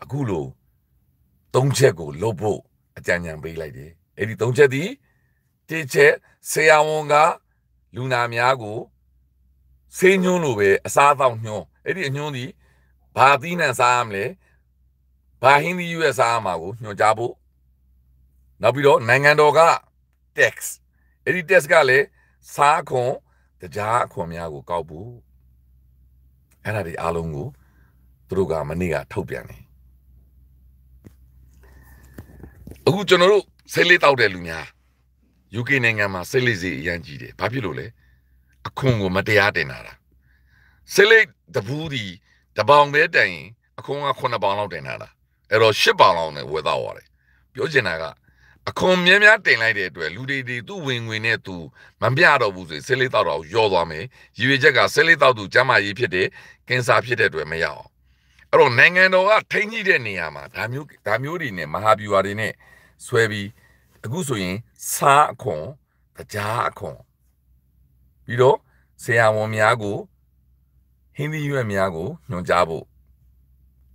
[SPEAKER 1] အခုလိုသုံးချက်ကိုလုပ်ဖို့အကြံဉာဏ်ပေးလိုက်တယ်အဲ့ဒီသုံးချက်ဒီတစ်ချက်ဆရာဝန်ကလူနာများကိုဆေးညွှန်းလိုပဲအစားအသောက်ညွှန်းအဲ့ဒီအညွှန်းဒီဘာသီးနှံစားရမလဲဘာဟင်းသီးရွက်စားရမှာကိုညွှန်ကြားဖို့နောက်ပြီးတော့နိုင်ငံတော်က tax အဲ့ဒီ tax ကလည်းစားခွန်တရားအခွန်များကိုကောက်ဖို့အဲ့ဒါတွေအားလုံးကိုသူတို့ကမနေ့ကထုတ်ပြန်တယ်အခုကျွန်တော်တို့ဆဲလေးတောက်တဲ့လူများ UK နိုင်ငံမှာဆဲလေးစီအရန်ကြီးတယ်ဘာဖြစ်လို့လဲအခွန်ကို မတရားတင်တာလားဆဲလေးတပူးဒီတပေါင်ပဲတိုင်ရင်အခွန်က9ပေါင်လောက်တင်တာလားအဲ့တော့10ပေါင်လောက်နဲ့ဝယ်တော့ရတယ်ပြောချင်တာကအခွန်မြဲများတင်လိုက်တဲ့အတွက်လူတွေဒီသူ့ဝင်ငွေနဲ့သူမပြတော့ဘူးဆိုရင်ဆဲလေးတောက်တော့ရောသွားမယ်ရည်ရွယ်ချက်ကဆဲလေးတောက်သူကျမကြီးဖြစ်တယ်ကင်ဆာဖြစ်တဲ့အတွက်မရအောင်အဲ့တော့နိုင်ငံတော်ကထိန်းကြီးတဲ့နေရာမှာဒါမျိုးဒါမျိုးတွေနဲ့မဟာဗျူဟာတွေနဲ့ဆွဲပြီးအခုဆိုရင်စားအခွန်ကြားအခွန်ပြီးတော့ဆရာဝန်များကိုဟင်းသီးရွက်များကိုညွှန်ကြားဖို့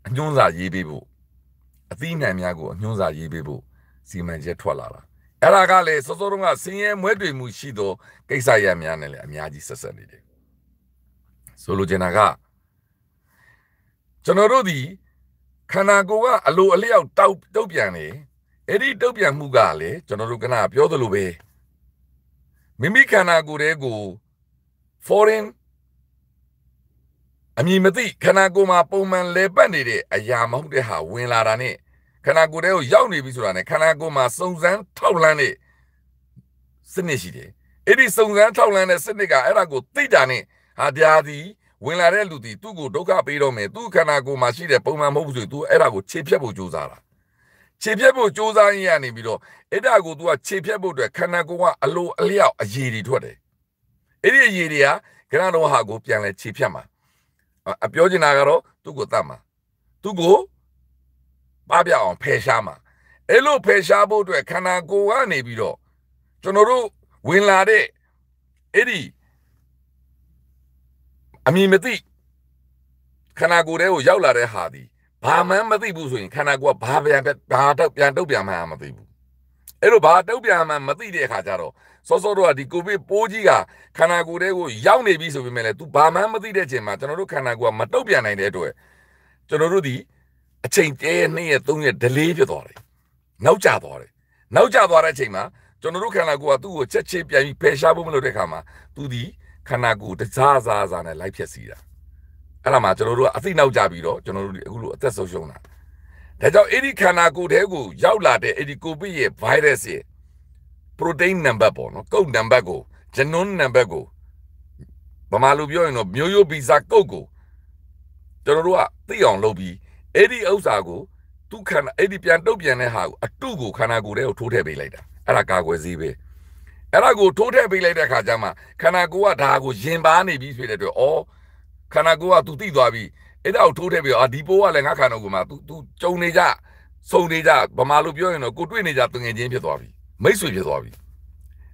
[SPEAKER 1] အညွှန်းစာရေးပေးဖို့အသီးနှံများကိုအညွှန်းစာရေးပေးဖို့စီမံချက်ထွက်လာတာအဲ့ဒါကလေစောစောတုန်းကစင်ရဲမွဲတွေမှုရှိသောကိစ္စရပ်များနဲ့လည်းအများကြီးဆက်ဆက်နေတယ်ဆိုလိုချင်တာကကျွန်တော်တို့ဒီခန္ဓာကိုယ်ကအလိုအလျောက်တောက် တုတ်ပြန်နေအဲ့ဒီတုတ်ပြန်မှုကလေကျွန်တော်တို့ကနပြောသလိုပဲမိမိခန္ဓာကိုယ်တဲကို foreign အမည်မသိခန္ဓာကိုယ်မှာပုံမှန်လဲပတ်နေတဲ့အရာမဟုတ်တဲ့ဟာဝင်လာတာ ਨੇ ခန္ဓာကိုယ်ထဲကိုရောက်နေပြီဆိုတာနဲ့ခန္ဓာကိုယ်မှာစုံစမ်းထောက်လန်းတဲ့စနစ်ရှိတယ်အဲ့ဒီစုံစမ်းထောက်လန်းတဲ့စနစ်ကအဲ့ဒါကိုသိတာနဲ့ဟာတရားသည်ဝင်လာတဲ့လူသည်သူ့ကိုဒုက္ခပေးတော့မယ်သူ့ခန္ဓာကိုယ်မှာရှိတဲ့ပုံမှန်မဟုတ်ဘူးဆိုရင် तू အဲ့ဒါကိုခြေဖြတ်ဖို့ကြိုးစားတာခြေဖြတ်ဖို့ကြိုးစားရင်းရနေပြီးတော့အဲ့ဒါကို तू ကခြေဖြတ်ဖို့အတွက်ခန္ဓာကိုယ်ကအလိုအလျောက်အရေးတွေထွက်တယ်အဲ့ဒီအရေးတွေကခန္ဓာတော်ဟာကိုပြန်လဲခြေဖြတ်မှာအပြောချင်တာကတော့သူ့ကိုတတ်မှာသူ့ကိုပပြအောင်ဖယ်ရှားမှာအဲ့လိုဖယ်ရှားဖို့အတွက်ခန္ဓာကိုယ်ကနေပြီးတော့ကျွန်တော်တို့ဝင်လာတဲ့အဲ့ဒီအမြင်မသိခန္ဓာကိုယ်ထဲကိုရောက်လာတဲ့ဟာဒီဘာမှန်းမသိဘူးဆိုရင်ခန္ဓာကိုယ်ကဘာပြန်ဘာတော့ပြန်တုတ်ပြန်မှန်းမသိဘူးအဲ့လိုဘာတုတ်ပြန်မှန်းမသိတဲ့အခါကျတော့စောစောတော့ဒီကိုဗစ်ပိုးကြီးကခန္ဓာကိုယ်ထဲကိုရောက်နေပြီဆိုပေမဲ့လည်း तू ဘာမှန်းမသိတဲ့ချိန်မှာကျွန်တော်တို့ခန္ဓာကိုယ်ကမတုတ်ပြန်နိုင်တဲ့အတွက်ကျွန်တော်တို့ဒီအချိန်တည်းနှစ်ရက်သုံးရက် delay ဖြစ်သွားတယ်နောက်ကျသွားတယ်နောက်ကျသွားတဲ့အချိန်မှာကျွန်တော်တို့ခန္ဓာကိုယ်ကသူ့ကိုချက်ချင်းပြန်ပြီးဖယ်ရှားဖို့မလုပ်တဲ့အခါမှာသူဒီခန္ဓာကိုယ်တစားစားစားနဲ့လိုက်ဖြက်စီတာအဲ့ဒါမှကျွန်တော်တို့ကအသိနောက်ကျပြီးတော့ကျွန်တော်တို့အခုလိုအသက်ဆုံးရှုံးတာဒါကြောင့်အဲ့ဒီခန္ဓာကိုယ်ထဲကို ရောက်လာတဲ့အဲ့ဒီကိုဗစ်ရဲ့ virus ရဲ့ protein number ပေါ့နော်ကုတ် number ကို genome number ကိုဗမာလိုပြောရင်တော့မျိုးရိုးဗီဇာကုတ်ကိုကျွန်တော်တို့ကသိအောင်လုပ်ပြီးအဲ့ဒီဥစ္စာကိုသူခန္ဓာအဲ့ဒီပြန်တုတ်ပြန်တဲ့ဟာကိုအတုကိုခန္ဓာကိုယ်ထဲကိုထိုးထည့်ပေးလိုက်တာအဲ့ဒါကာကွယ်ဆေးပဲအဲ့ဒါကိုထိုးထည့်ပေးလိုက်တဲ့ခါကျမှခန္ဓာကိုယ်ကဒါကိုယင်ပါနေပြီဆိုတဲ့အတွက်ဩခန္ဓာကိုယ်က तू သိသွားပြီအဲ့ဒါကိုထိုးထည့်ပြီးတော့အာဒီပိုးကလည်းငါခန္ဓာကိုယ်မှာ तू तू ကြုံနေကြဆုံနေကြဗမာလိုပြောရင်တော့ကိုတွေ့နေကြသူငယ်ချင်းဖြစ်သွားပြီမိတ်ဆွေဖြစ်သွားပြီ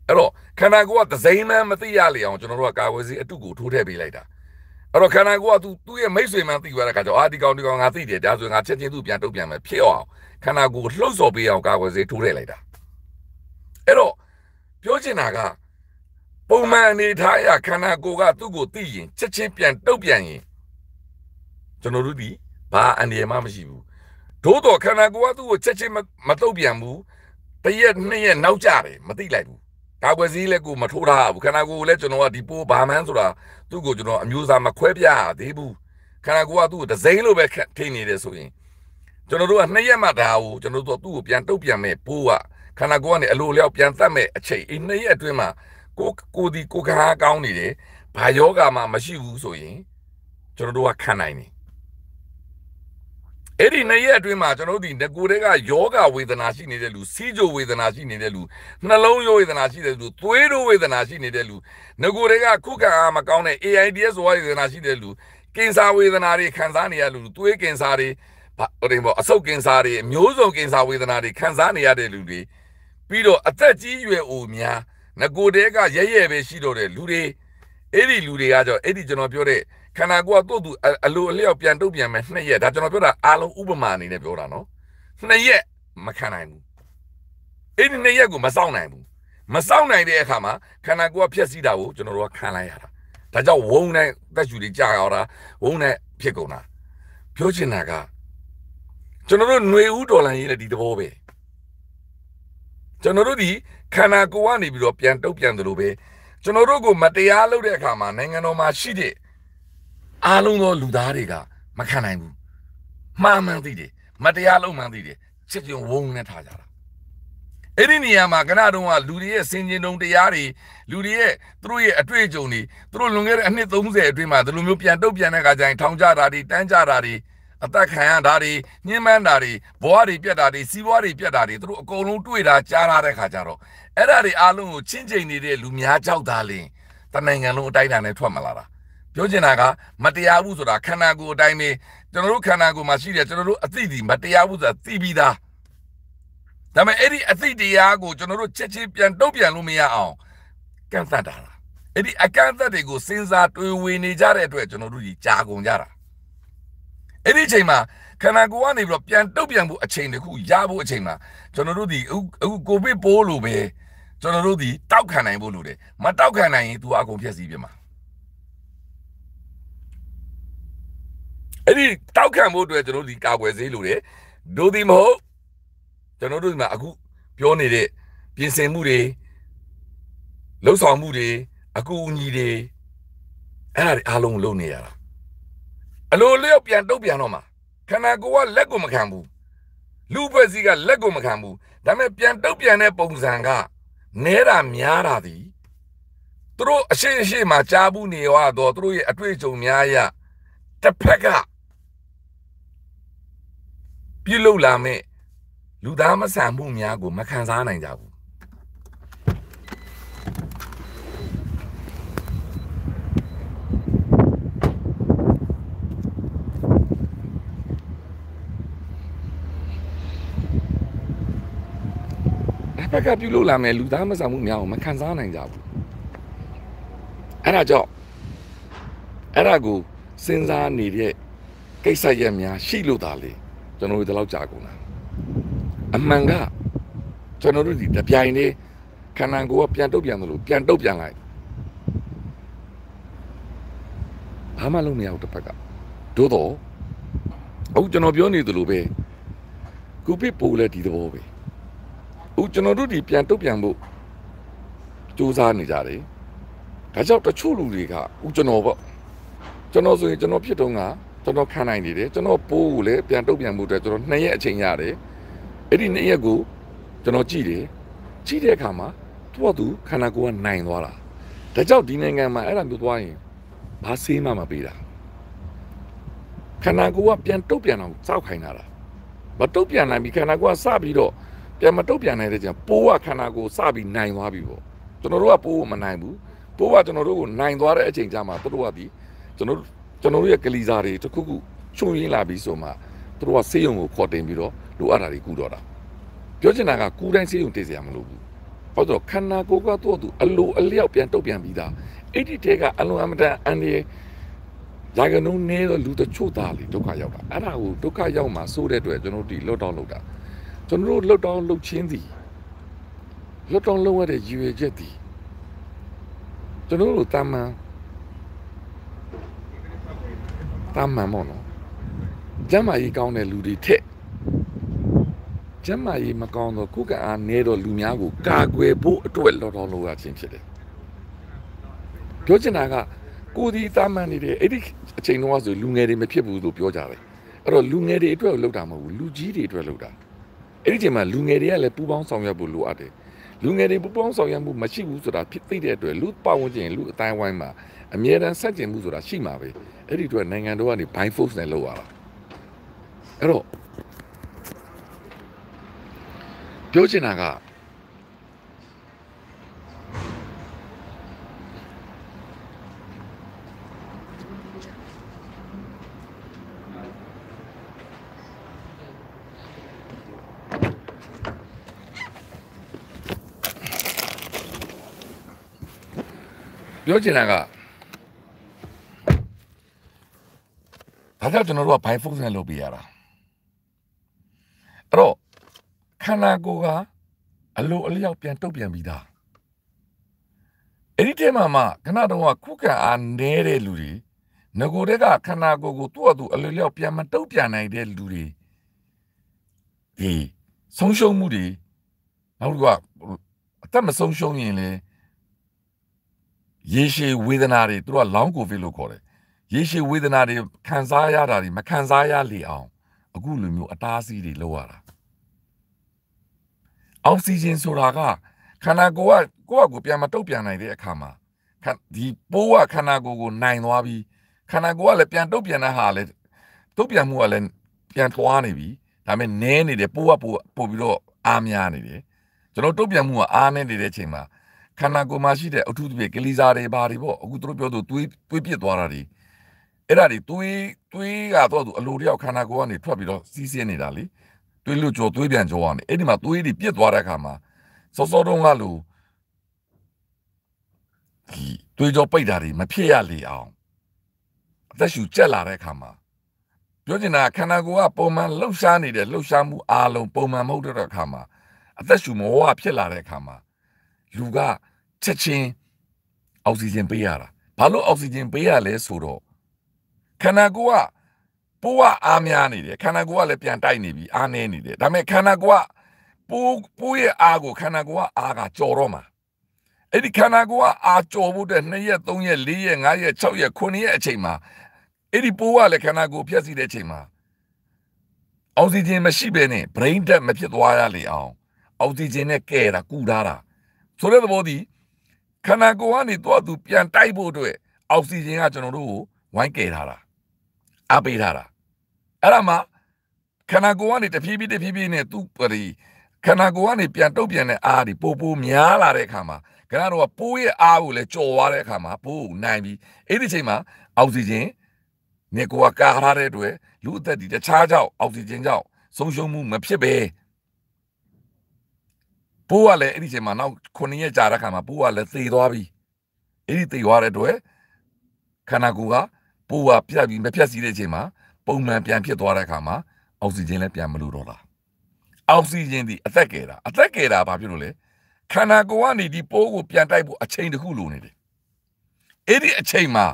[SPEAKER 1] အဲ့တော့ခန္ဓာကိုယ်ကသစိမ်းမှမသိရလေအောင်ကျွန်တော်တို့ကကာဝယ်စီအတုကိုထိုးထည့်ပေးလိုက်တာအဲ့တော့ခန္ဓာကိုယ်ကသူသူ့ရဲ့မိတ်ဆွေမှန်သိသွားတဲ့ခါကျတော့အာဒီကောင်ဒီကောင်ငါသိတယ်ဒါဆိုရင်ငါချက်ချင်းသူ့ပြန်တုတ်ပြန်မယ်ဖြစ်အောင်ခန္ဓာကိုယ်လှုပ်ဆော်ပေးအောင်ကာကွယ်စေးထိုးထည့်လိုက်တာအဲ့တော့ပြောချင်တာကပုံမှန်အနေထားအရခန္ဓာကိုယ်ကသူ့ကိုသိရင်ချက်ချင်းပြန်တုတ်ပြန်ရင်ကျွန်တော်တို့ဒီဘာအနေမှမရှိဘူးထို့တော့ခန္ဓာကိုယ်ကသူ့ကိုချက်ချင်းမတုတ်ပြန်ဘူးတရက်နှစ်ရက်နောက်ကျတယ်မသိလိုက်ဘူးကာကွယ်စည်းလည်းကိုမထိုးထားဘူးခန္ဓာကိုယ်လည်းကျွန်တော်ကဒီပိုးဘာမှန်းဆိုတာသူ့ကိုကျွန်တော်အမျိုးအစားမခွဲပြရသေးဘူးခန္ဓာကိုယ်ကသူ့ကိုဒဇိမ့်လိုပဲထိနေတယ်ဆိုရင်ကျွန်တော်တို့ကနှစ်ရက်မှဒါကိုကျွန်တော်တို့ကသူ့ကိုပြန်တုတ်ပြန်မဲ့ပိုးကခန္ဓာကိုယ်ကနေအလိုလျောက်ပြန်တတ်မဲ့အချိန်အနှစ်ရက်အတွင်းမှာကိုကိုဒီကိုခါကောင်းနေတယ်ဘာယောဂါမှမရှိဘူးဆိုရင်ကျွန်တော်တို့ကခံနိုင်တယ်အဲ့ဒီနှစ်ရက်အတွင်းမှာကျွန်တော်တို့ဒီငကိုတဲ့ကယောဂဝေဒနာရှိနေတဲ့လူစီဂျိုဝေဒနာရှိနေတဲ့လူနှလုံးရောဝေဒနာရှိတဲ့လူ သွေးရောဝေဒနာရှိနေတဲ့လူငကိုတဲ့ကခုခံအားမကောင်းတဲ့ AIDS ဝေဒနာရှိတဲ့လူကင်ဆာဝေဒနာတွေခံစားနေရလူသွေးကင်ဆာတွေဟိုတင်ပေါ့အဆုတ်ကင်ဆာတွေမျိုးစုံကင်ဆာဝေဒနာတွေခံစားနေရတဲ့လူတွေပြီးတော့အသက်ကြီးရွယ်အိုများငကိုတဲ့ကရရဲပဲရှိတော့တဲ့လူတွေအဲ့ဒီလူတွေကကြောင့်အဲ့ဒီကျွန်တော်ပြောတဲ့ခန္ဓာကိုယ်ကသူ့သူအလိုအလျောက်ပြန်တုတ်ပြန်မယ်နှစ်ရက်ဒါကျွန်တော်ပြောတာအားလုံးဥပမာအနေနဲ့ပြောတာနော်နှစ်ရက်မခံနိုင်ဘူးအဲ့ဒီနှစ်ရက်ကိုမစောင့်နိုင်ဘူးမစောင့်နိုင်တဲ့အခါမှာခန္ဓာကိုယ်ကဖြက်စီးတာကိုကျွန်တော်တို့ကခံလိုက်ရတာဒါကြောင့်ဝုံနဲ့တက်ရှူတွေကြာရောတာဝုံနဲ့ဖြစ်ကုန်တာပြောချင်တာကကျွန်တော်တို့ຫນွေဦးဒေါ်လာရေးတဲ့ဒီသဘောပဲကျွန်တော်တို့ဒီခန္ဓာကိုယ်ကနေပြီးတော့ပြန်တုတ်ပြန်သလိုပဲကျွန်တော်တို့ကိုမတရားလုပ်တဲ့အခါမှာနိုင်ငံတော်မှာရှိတဲ့အားလုံးသောလူသားတွေကမခံနိုင်ဘူးမှားမှန်သိတယ်မတရားလုံးမှန်သိတယ်ချစ်ပြုံဝုန်းနဲ့ထားကြတာအဲ့ဒီနေရာမှာကနတုံးကလူတွေရဲ့စင်ကျင်တုံတရားတွေလူတွေရဲ့သူတို့ရဲ့အတွေ့အကြုံတွေသူတို့လွန်ခဲ့တဲ့အနှစ်30အတွင်းမှာဒီလိုမျိုးပြန်တုတ်ပြန်တဲ့ခါကျရင်ထောင်ကြတာတွေတန်းကြတာတွေအသက်ခံရတာတွေညှဉ်းပန်းတာတွေဘဝတွေပြက်တာတွေစီးပွားတွေပြက်တာတွေသူတို့အကုန်လုံးတွေ့တာကြားရတဲ့ခါကျတော့အဲ့ဒါတွေအားလုံးကိုချင်းချိန်နေတဲ့လူများကြောက်တာလင်းတနိုင်ငံလုံးအတိုင်းအတာနဲ့ထွက်မလာတာပြောချင်တာကမတရားဘူးဆိုတာခန္ဓာကိုယ်အတိုင်းပဲကျွန်တော်တို့ခန္ဓာကိုယ်မှာရှိတယ်ကျွန်တော်တို့အသိဒီမတရားဘူးဆိုတာသိပြီးသားဒါပေမဲ့အဲ့ဒီအသိတရားကိုကျွန်တော်တို့ချက်ချင်းပြန်တုတ်ပြန်လို့မရအောင်ကန့်သတ်တာလားအဲ့ဒီအကန့်အသတ်တွေကိုစဉ်းစားတွေးဝေနေကြတဲ့အတွက်ကျွန်တော်တို့ကြီးကြာကုန်ကြတာအဲ့ဒီအချိန်မှာခန္ဓာကိုယ်ကနေပြီးတော့ပြန်တုတ်ပြန်ဖို့အချိန်တခုရဖို့အချိန်မှာကျွန်တော်တို့ဒီအခုကိုဗစ်ပိုးလို့ပဲကျွန်တော်တို့ဒီတောက်ခံနိုင်ဖို့လိုတယ်မတောက်ခံနိုင်ရင် तू အကုန်ဖြည့်ဆည်းပြမှာအဲ့ဒီတောက်ခံဖို့အတွက်ကျွန်တော်တို့ဒီကာကွယ်ဆေးလိုတယ်တို့ဒီမဟုတ်ကျွန်တော်တို့ဒီမှာအခုပြောနေတဲ့ပြင်ဆင်မှုတွေလှုပ်ဆောင်မှုတွေအကူအညီတွေအဲ့ဒါတွေအားလုံးလုပ်နေရတာအလိုလျော့ပြန်တုတ်ပြန်တော့မှာခန္ဓာကိုယ်ကလက်ကိုမခံဘူးလူဖွဲ့စည်းကလက်ကိုမခံဘူးဒါပေမဲ့ပြန်တုတ်ပြန်တဲ့ပုံစံကနဲတာများတာသည်သူတို့အရှိန်အရှိန်မှာကြားဘူးနေရတော့သူတို့ရဲ့အတွေ့အကြုံများရတစ်ဖက်ကပြုတ်လုလာမဲ့လူသားမဆန်မှုများကိုမခံစားနိုင်ကြဘူးဘက်ကပြုတ်လုလာမဲ့လူသားမဆန်မှုများကိုမခံစားနိုင်ကြဘူးအဲ့ဒါကြောင့်အဲ့ဒါကိုစဉ်းစားနေတဲ့ကိစ္စရပ်များ ရှိလို့သာလေကျွန်တော်တို့ဒီလောက်ကြာကုန်တာအမှန်ကကျွန်တော်တို့ဒီတပြိုင်တည်းခန္ဓာကိုယ်ကပြန်တုတ်ပြန်တယ်လို့ပြန်တုတ်ပြန်လိုက်ဘာမှလုံးမရဘူးတစ်ဖက်ကသို့တော့အခုကျွန်တော်ပြောနေသလိုပဲကုပစ်ပိုလဲဒီသဘောပဲအခုကျွန်တော်တို့ဒီပြန်တုတ်ပြန်ဖို့စူးစမ်းနေကြတယ်ဒါကြောင့်တချို့လူတွေကအခုကျွန်တော်ပေါ့ကျွန်တော်ဆိုရင်ကျွန်တော်ဖြစ်တော့ငါကျွန်တော်ခံနိုင်နေတယ်ကျွန်တော်ပိုးကိုလည်းပြန်တုတ်ပြန်မှုအတွက်ကျွန်တော်နှစ်ရက်အချိန်ရတယ်အဲ့ဒီနှစ်ရက်ကိုကျွန်တော်ကြည့်တယ်ကြည့်တဲ့အခါမှာသူ့အတူခန္ဓာကိုယ်ကနိုင်သွားတာဒါကြောင့်ဒီနိုင်ငံမှာအဲ့ဒါမျိုးသွားရင်ဘာဆေးမှမပေးတာခန္ဓာကိုယ်ကပြန်တုတ်ပြန်အောင်စောက်ခိုင်းတာမတုတ်ပြန်နိုင်ပြီခန္ဓာကိုယ်ကစပြီးတော့ပြန်မတုတ်ပြန်နိုင်တဲ့ကြံပိုးကခန္ဓာကိုယ်စပြီးနိုင်သွားပြီပေါ့ကျွန်တော်တို့ကပိုးကိုမနိုင်ဘူးပိုးကကျွန်တော်တို့ကိုနိုင်သွားတဲ့အချိန်ကျမှတို့ကဒီကျွန်တော်တို့ကျွန်တော်တို့ရဲ့ကလီစာတွေတစ်ခုခုချွန်ရင်းလာပြီးဆိုမှသူတို့ကဆေးရုံကိုခေါ်တင်ပြီးတော့လိုအပ်တာတွေကူတော့တာပြောချင်တာကကူတိုင်းဆေးရုံတည်စရာမလိုဘူးဘာလို့ခန္ဓာကိုယ်ကတော့သူအလိုအလျောက်ပြန်တုတ်ပြန်ပြီးသားအဲ့ဒီတဲကအလွန်အမတန်အန္တရာယ်ရာဂနုံနေတော့လူတချို့သားလေဒုက္ခရောက်တာအဲ့ဒါကိုဒုက္ခရောက်မှာစိုးတဲ့အတွက်ကျွန်တော်တို့ဒီလွတ်တောင်းလုပ်တာကျွန်တော်တို့လွတ်တောင်းလုပ်ချင်းသည်လွတ်တောင်းလုပ်ရတဲ့ရည်ရွယ်ချက်သည်ကျွန်တော်တို့တာမန်တာမှန်ပေါ့နော်ကျမ်းမာရေးကောင်းတဲ့လူတွေထက်ကျမ်းမာရေးမကောင်းတော့ကိုယ်ကအားနည်းတော့လူများကိုကာကွယ်ဖို့အတွက်လောတော်လောကချင်းဖြစ်တယ်ပြောချင်တာကကိုဒီတာမှန်နေတယ်အဲ့ဒီအချိန်တော့ဆိုလူငယ်တွေမဖြစ်ဘူးလို့ပြောကြတယ်အဲ့တော့လူငယ်တွေအတွက်လောက်တာမဟုတ်ဘူးလူကြီးတွေအတွက်လောက်တာအဲ့ဒီအချိန်မှာလူငယ်တွေကလည်းပူးပေါင်းဆောင်ရွက်ဖို့လိုအပ်တယ်လူငယ်တွေပူပေါင်းဆောင်ရွက်မှုမရှိဘူးဆိုတာဖြစ်သိတဲ့အတွက်လူပတ်ဝန်းကျင်လူအတိုင်းဝိုင်းမှာအမြဲတမ်းဆန့်ကျင်မှုဆိုတာရှိမှာပဲအဲ့ဒီအတွက်နိုင်ငံတော်ကနေ buy force နဲ့လုပ်ရတာအဲ့တော့ပြောချင်တာကပြောချင်တာကဒါကြောင့်ကျွန်တော်တို့က by focus နဲ့လုပ်ပြရတာအဲ့တော့ခန္ဓာကိုယ်ကအလိုအလျောက်ပြန်တုတ်ပြန်ပြီးသားအဲ့ဒီတဲမှာမှခဏတော့ခုခံအားနဲတဲ့လူတွေငကိုတဲ့ကခန္ဓာကိုယ်ကိုသူ့အတူအလိုလျောက်ပြန်မတုတ်ပြန်နိုင်တဲ့လူတွေဒီဆုံးရှုံးမှုတွေနောက်တစ်ခုကအသက်မဆုံးရှုံးရင်လည်းရေရှည်ဝေဒနာတွေသူတို့က long covid လို့ခေါ်တယ်ရေရှည်ဝေဒနာတွေခံစားရတာတွေမခံစားရလေအောင်အခုလိုမျိုးအတားအဆီးတွေလုပ်ရတာအောက်ဆီဂျင်ဆိုတာကခန္ဓာကိုယ်ကကိုယ့်အကိုပြန်မတုတ်ပြန်နိုင်တဲ့အခါမှာဒီပိုးကခန္ဓာကိုယ်ကိုနိုင်သွားပြီးခန္ဓာကိုယ်ကလည်းပြန်တုတ်ပြန်တဲ့ဟာလည်းတုတ်ပြန်မှုကလည်းပြန်ထွားနေပြီဒါပေမဲ့နည်းနေတယ်ပိုးကပိုးပို့ပြီးတော့အားများနေတယ်ကျွန်တော်တုတ်ပြန်မှုကအားနေနေတဲ့အချိန်မှာခန္ဓာကိုယ်မှာရှိတဲ့အထုသဖြင့်ကလေးစားတွေဘာတွေပေါ့အခုတို့ပြောသူသွေးသွေးပြစ်သွားတာတွေအဲ့ဒါတွေသွေးသွေးကတော့သူအလိုတယောက်ခန္ဓာကိုယ်ကနေထွက်ပြီးတော့စီးဆင်းနေတာလေသွေးလွတ်ကြောသွေးပြန်ကြောကနေအဲ့ဒီမှာသွေးတွေပြစ်သွားတဲ့အခါမှာစောစောတုန်းကလိုဒီသွေးကြောပိတ်တာတွေမဖြစ်ရလေအောင်အသက်ရှူကျက်လာတဲ့အခါမှာပြောချင်တာခန္ဓာကိုယ်ကပုံမှန်လှုပ်ရှားနေတဲ့လှုပ်ရှားမှုအလုံးပုံမှန်မဟုတ်တဲ့အခါမှာအသက်ရှူမဝဖြစ်လာတဲ့အခါမှာလူကချက်ချင်း အောက်ဆီဂျင်ပေးရတာဘာလို့အောက်ဆီဂျင်ပေးရလဲဆိုတော့ခန္ဓာကိုယ်ကပိုးကအားများနေတယ်ခန္ဓာကိုယ်ကလည်းပြန်တိုက်နေပြီအားနေနေတယ်ဒါပေမဲ့ခန္ဓာကိုယ်ကပိုးပိုးရဲ့အားကိုခန္ဓာကိုယ်ကအားကကြော်တော့မှာအဲ့ဒီခန္ဓာကိုယ်ကအားကြော်ဖို့တဲ့2ရက်3ရက်4ရက်5ရက်6ရက်9ရက်အချိန်မှာအဲ့ဒီပိုးကလည်းခန္ဓာကိုယ်ဖြတ်စီတဲ့အချိန်မှာအောက်ဆီဂျင်မရှိဘဲနဲ့ brain dead မဖြစ်သွားရလေအောင်အောက်ဆီဂျင်နဲ့ကဲတာကူထားတာဆိုတဲ့သဘောဒီခန္ဓာကိုယ်ကနေတော့သူပြန်တိုက်ဖို့အတွက်အောက်ဆီဂျင်ကကျွန်တော်တို့ကိုဝိုင်းကယ်ထားတာအားပေးထားတာအဲ့ဒါမှခန္ဓာကိုယ်ကနေတဖြည်းဖြည်းတဖြည်းဖြည်းနဲ့သူ့ပရိခန္ဓာကိုယ်ကနေပြန်တုတ်ပြန်တဲ့အားတွေပိုပိုများလာတဲ့အခါမှာကျွန်တော်ကပိုးရဲ့အားကိုလည်းကြော်သွားတဲ့အခါမှာပိုးကိုနိုင်ပြီးအဲ့ဒီချိန်မှာအောက်ဆီဂျင်နဲ့ကိုယ်ကကာထားတဲ့အတွက်လူအသက်ဒီတခြားကြောင့်အောက်ဆီဂျင်ကြောင့်ဆုံးရှုံးမှုမဖြစ်ပဲပိုးကလည်းအဲ့ဒီချိန်မှာနောက်9ရက်ကြာတဲ့ခါမှာပိုးကလည်းသေသွားပြီအဲ့ဒီသေသွားတဲ့အတွက်ခန္ဓာကိုယ်ကပိုးကပြတ်ပြီးမပြတ်စီတဲ့အချိန်မှာပုံမှန်ပြန်ဖြစ်သွားတဲ့ခါမှာအောက်ဆီဂျင်လည်းပြန်မလိုတော့လားအောက်ဆီဂျင်ဒီအသက်ကယ်တာအသက်ကယ်တာဘာဖြစ်လို့လဲခန္ဓာကိုယ်ကနေဒီပိုးကိုပြန်တိုက်ဖို့အချိန်တစ်ခုလိုနေတယ်အဲ့ဒီအချိန်မှာ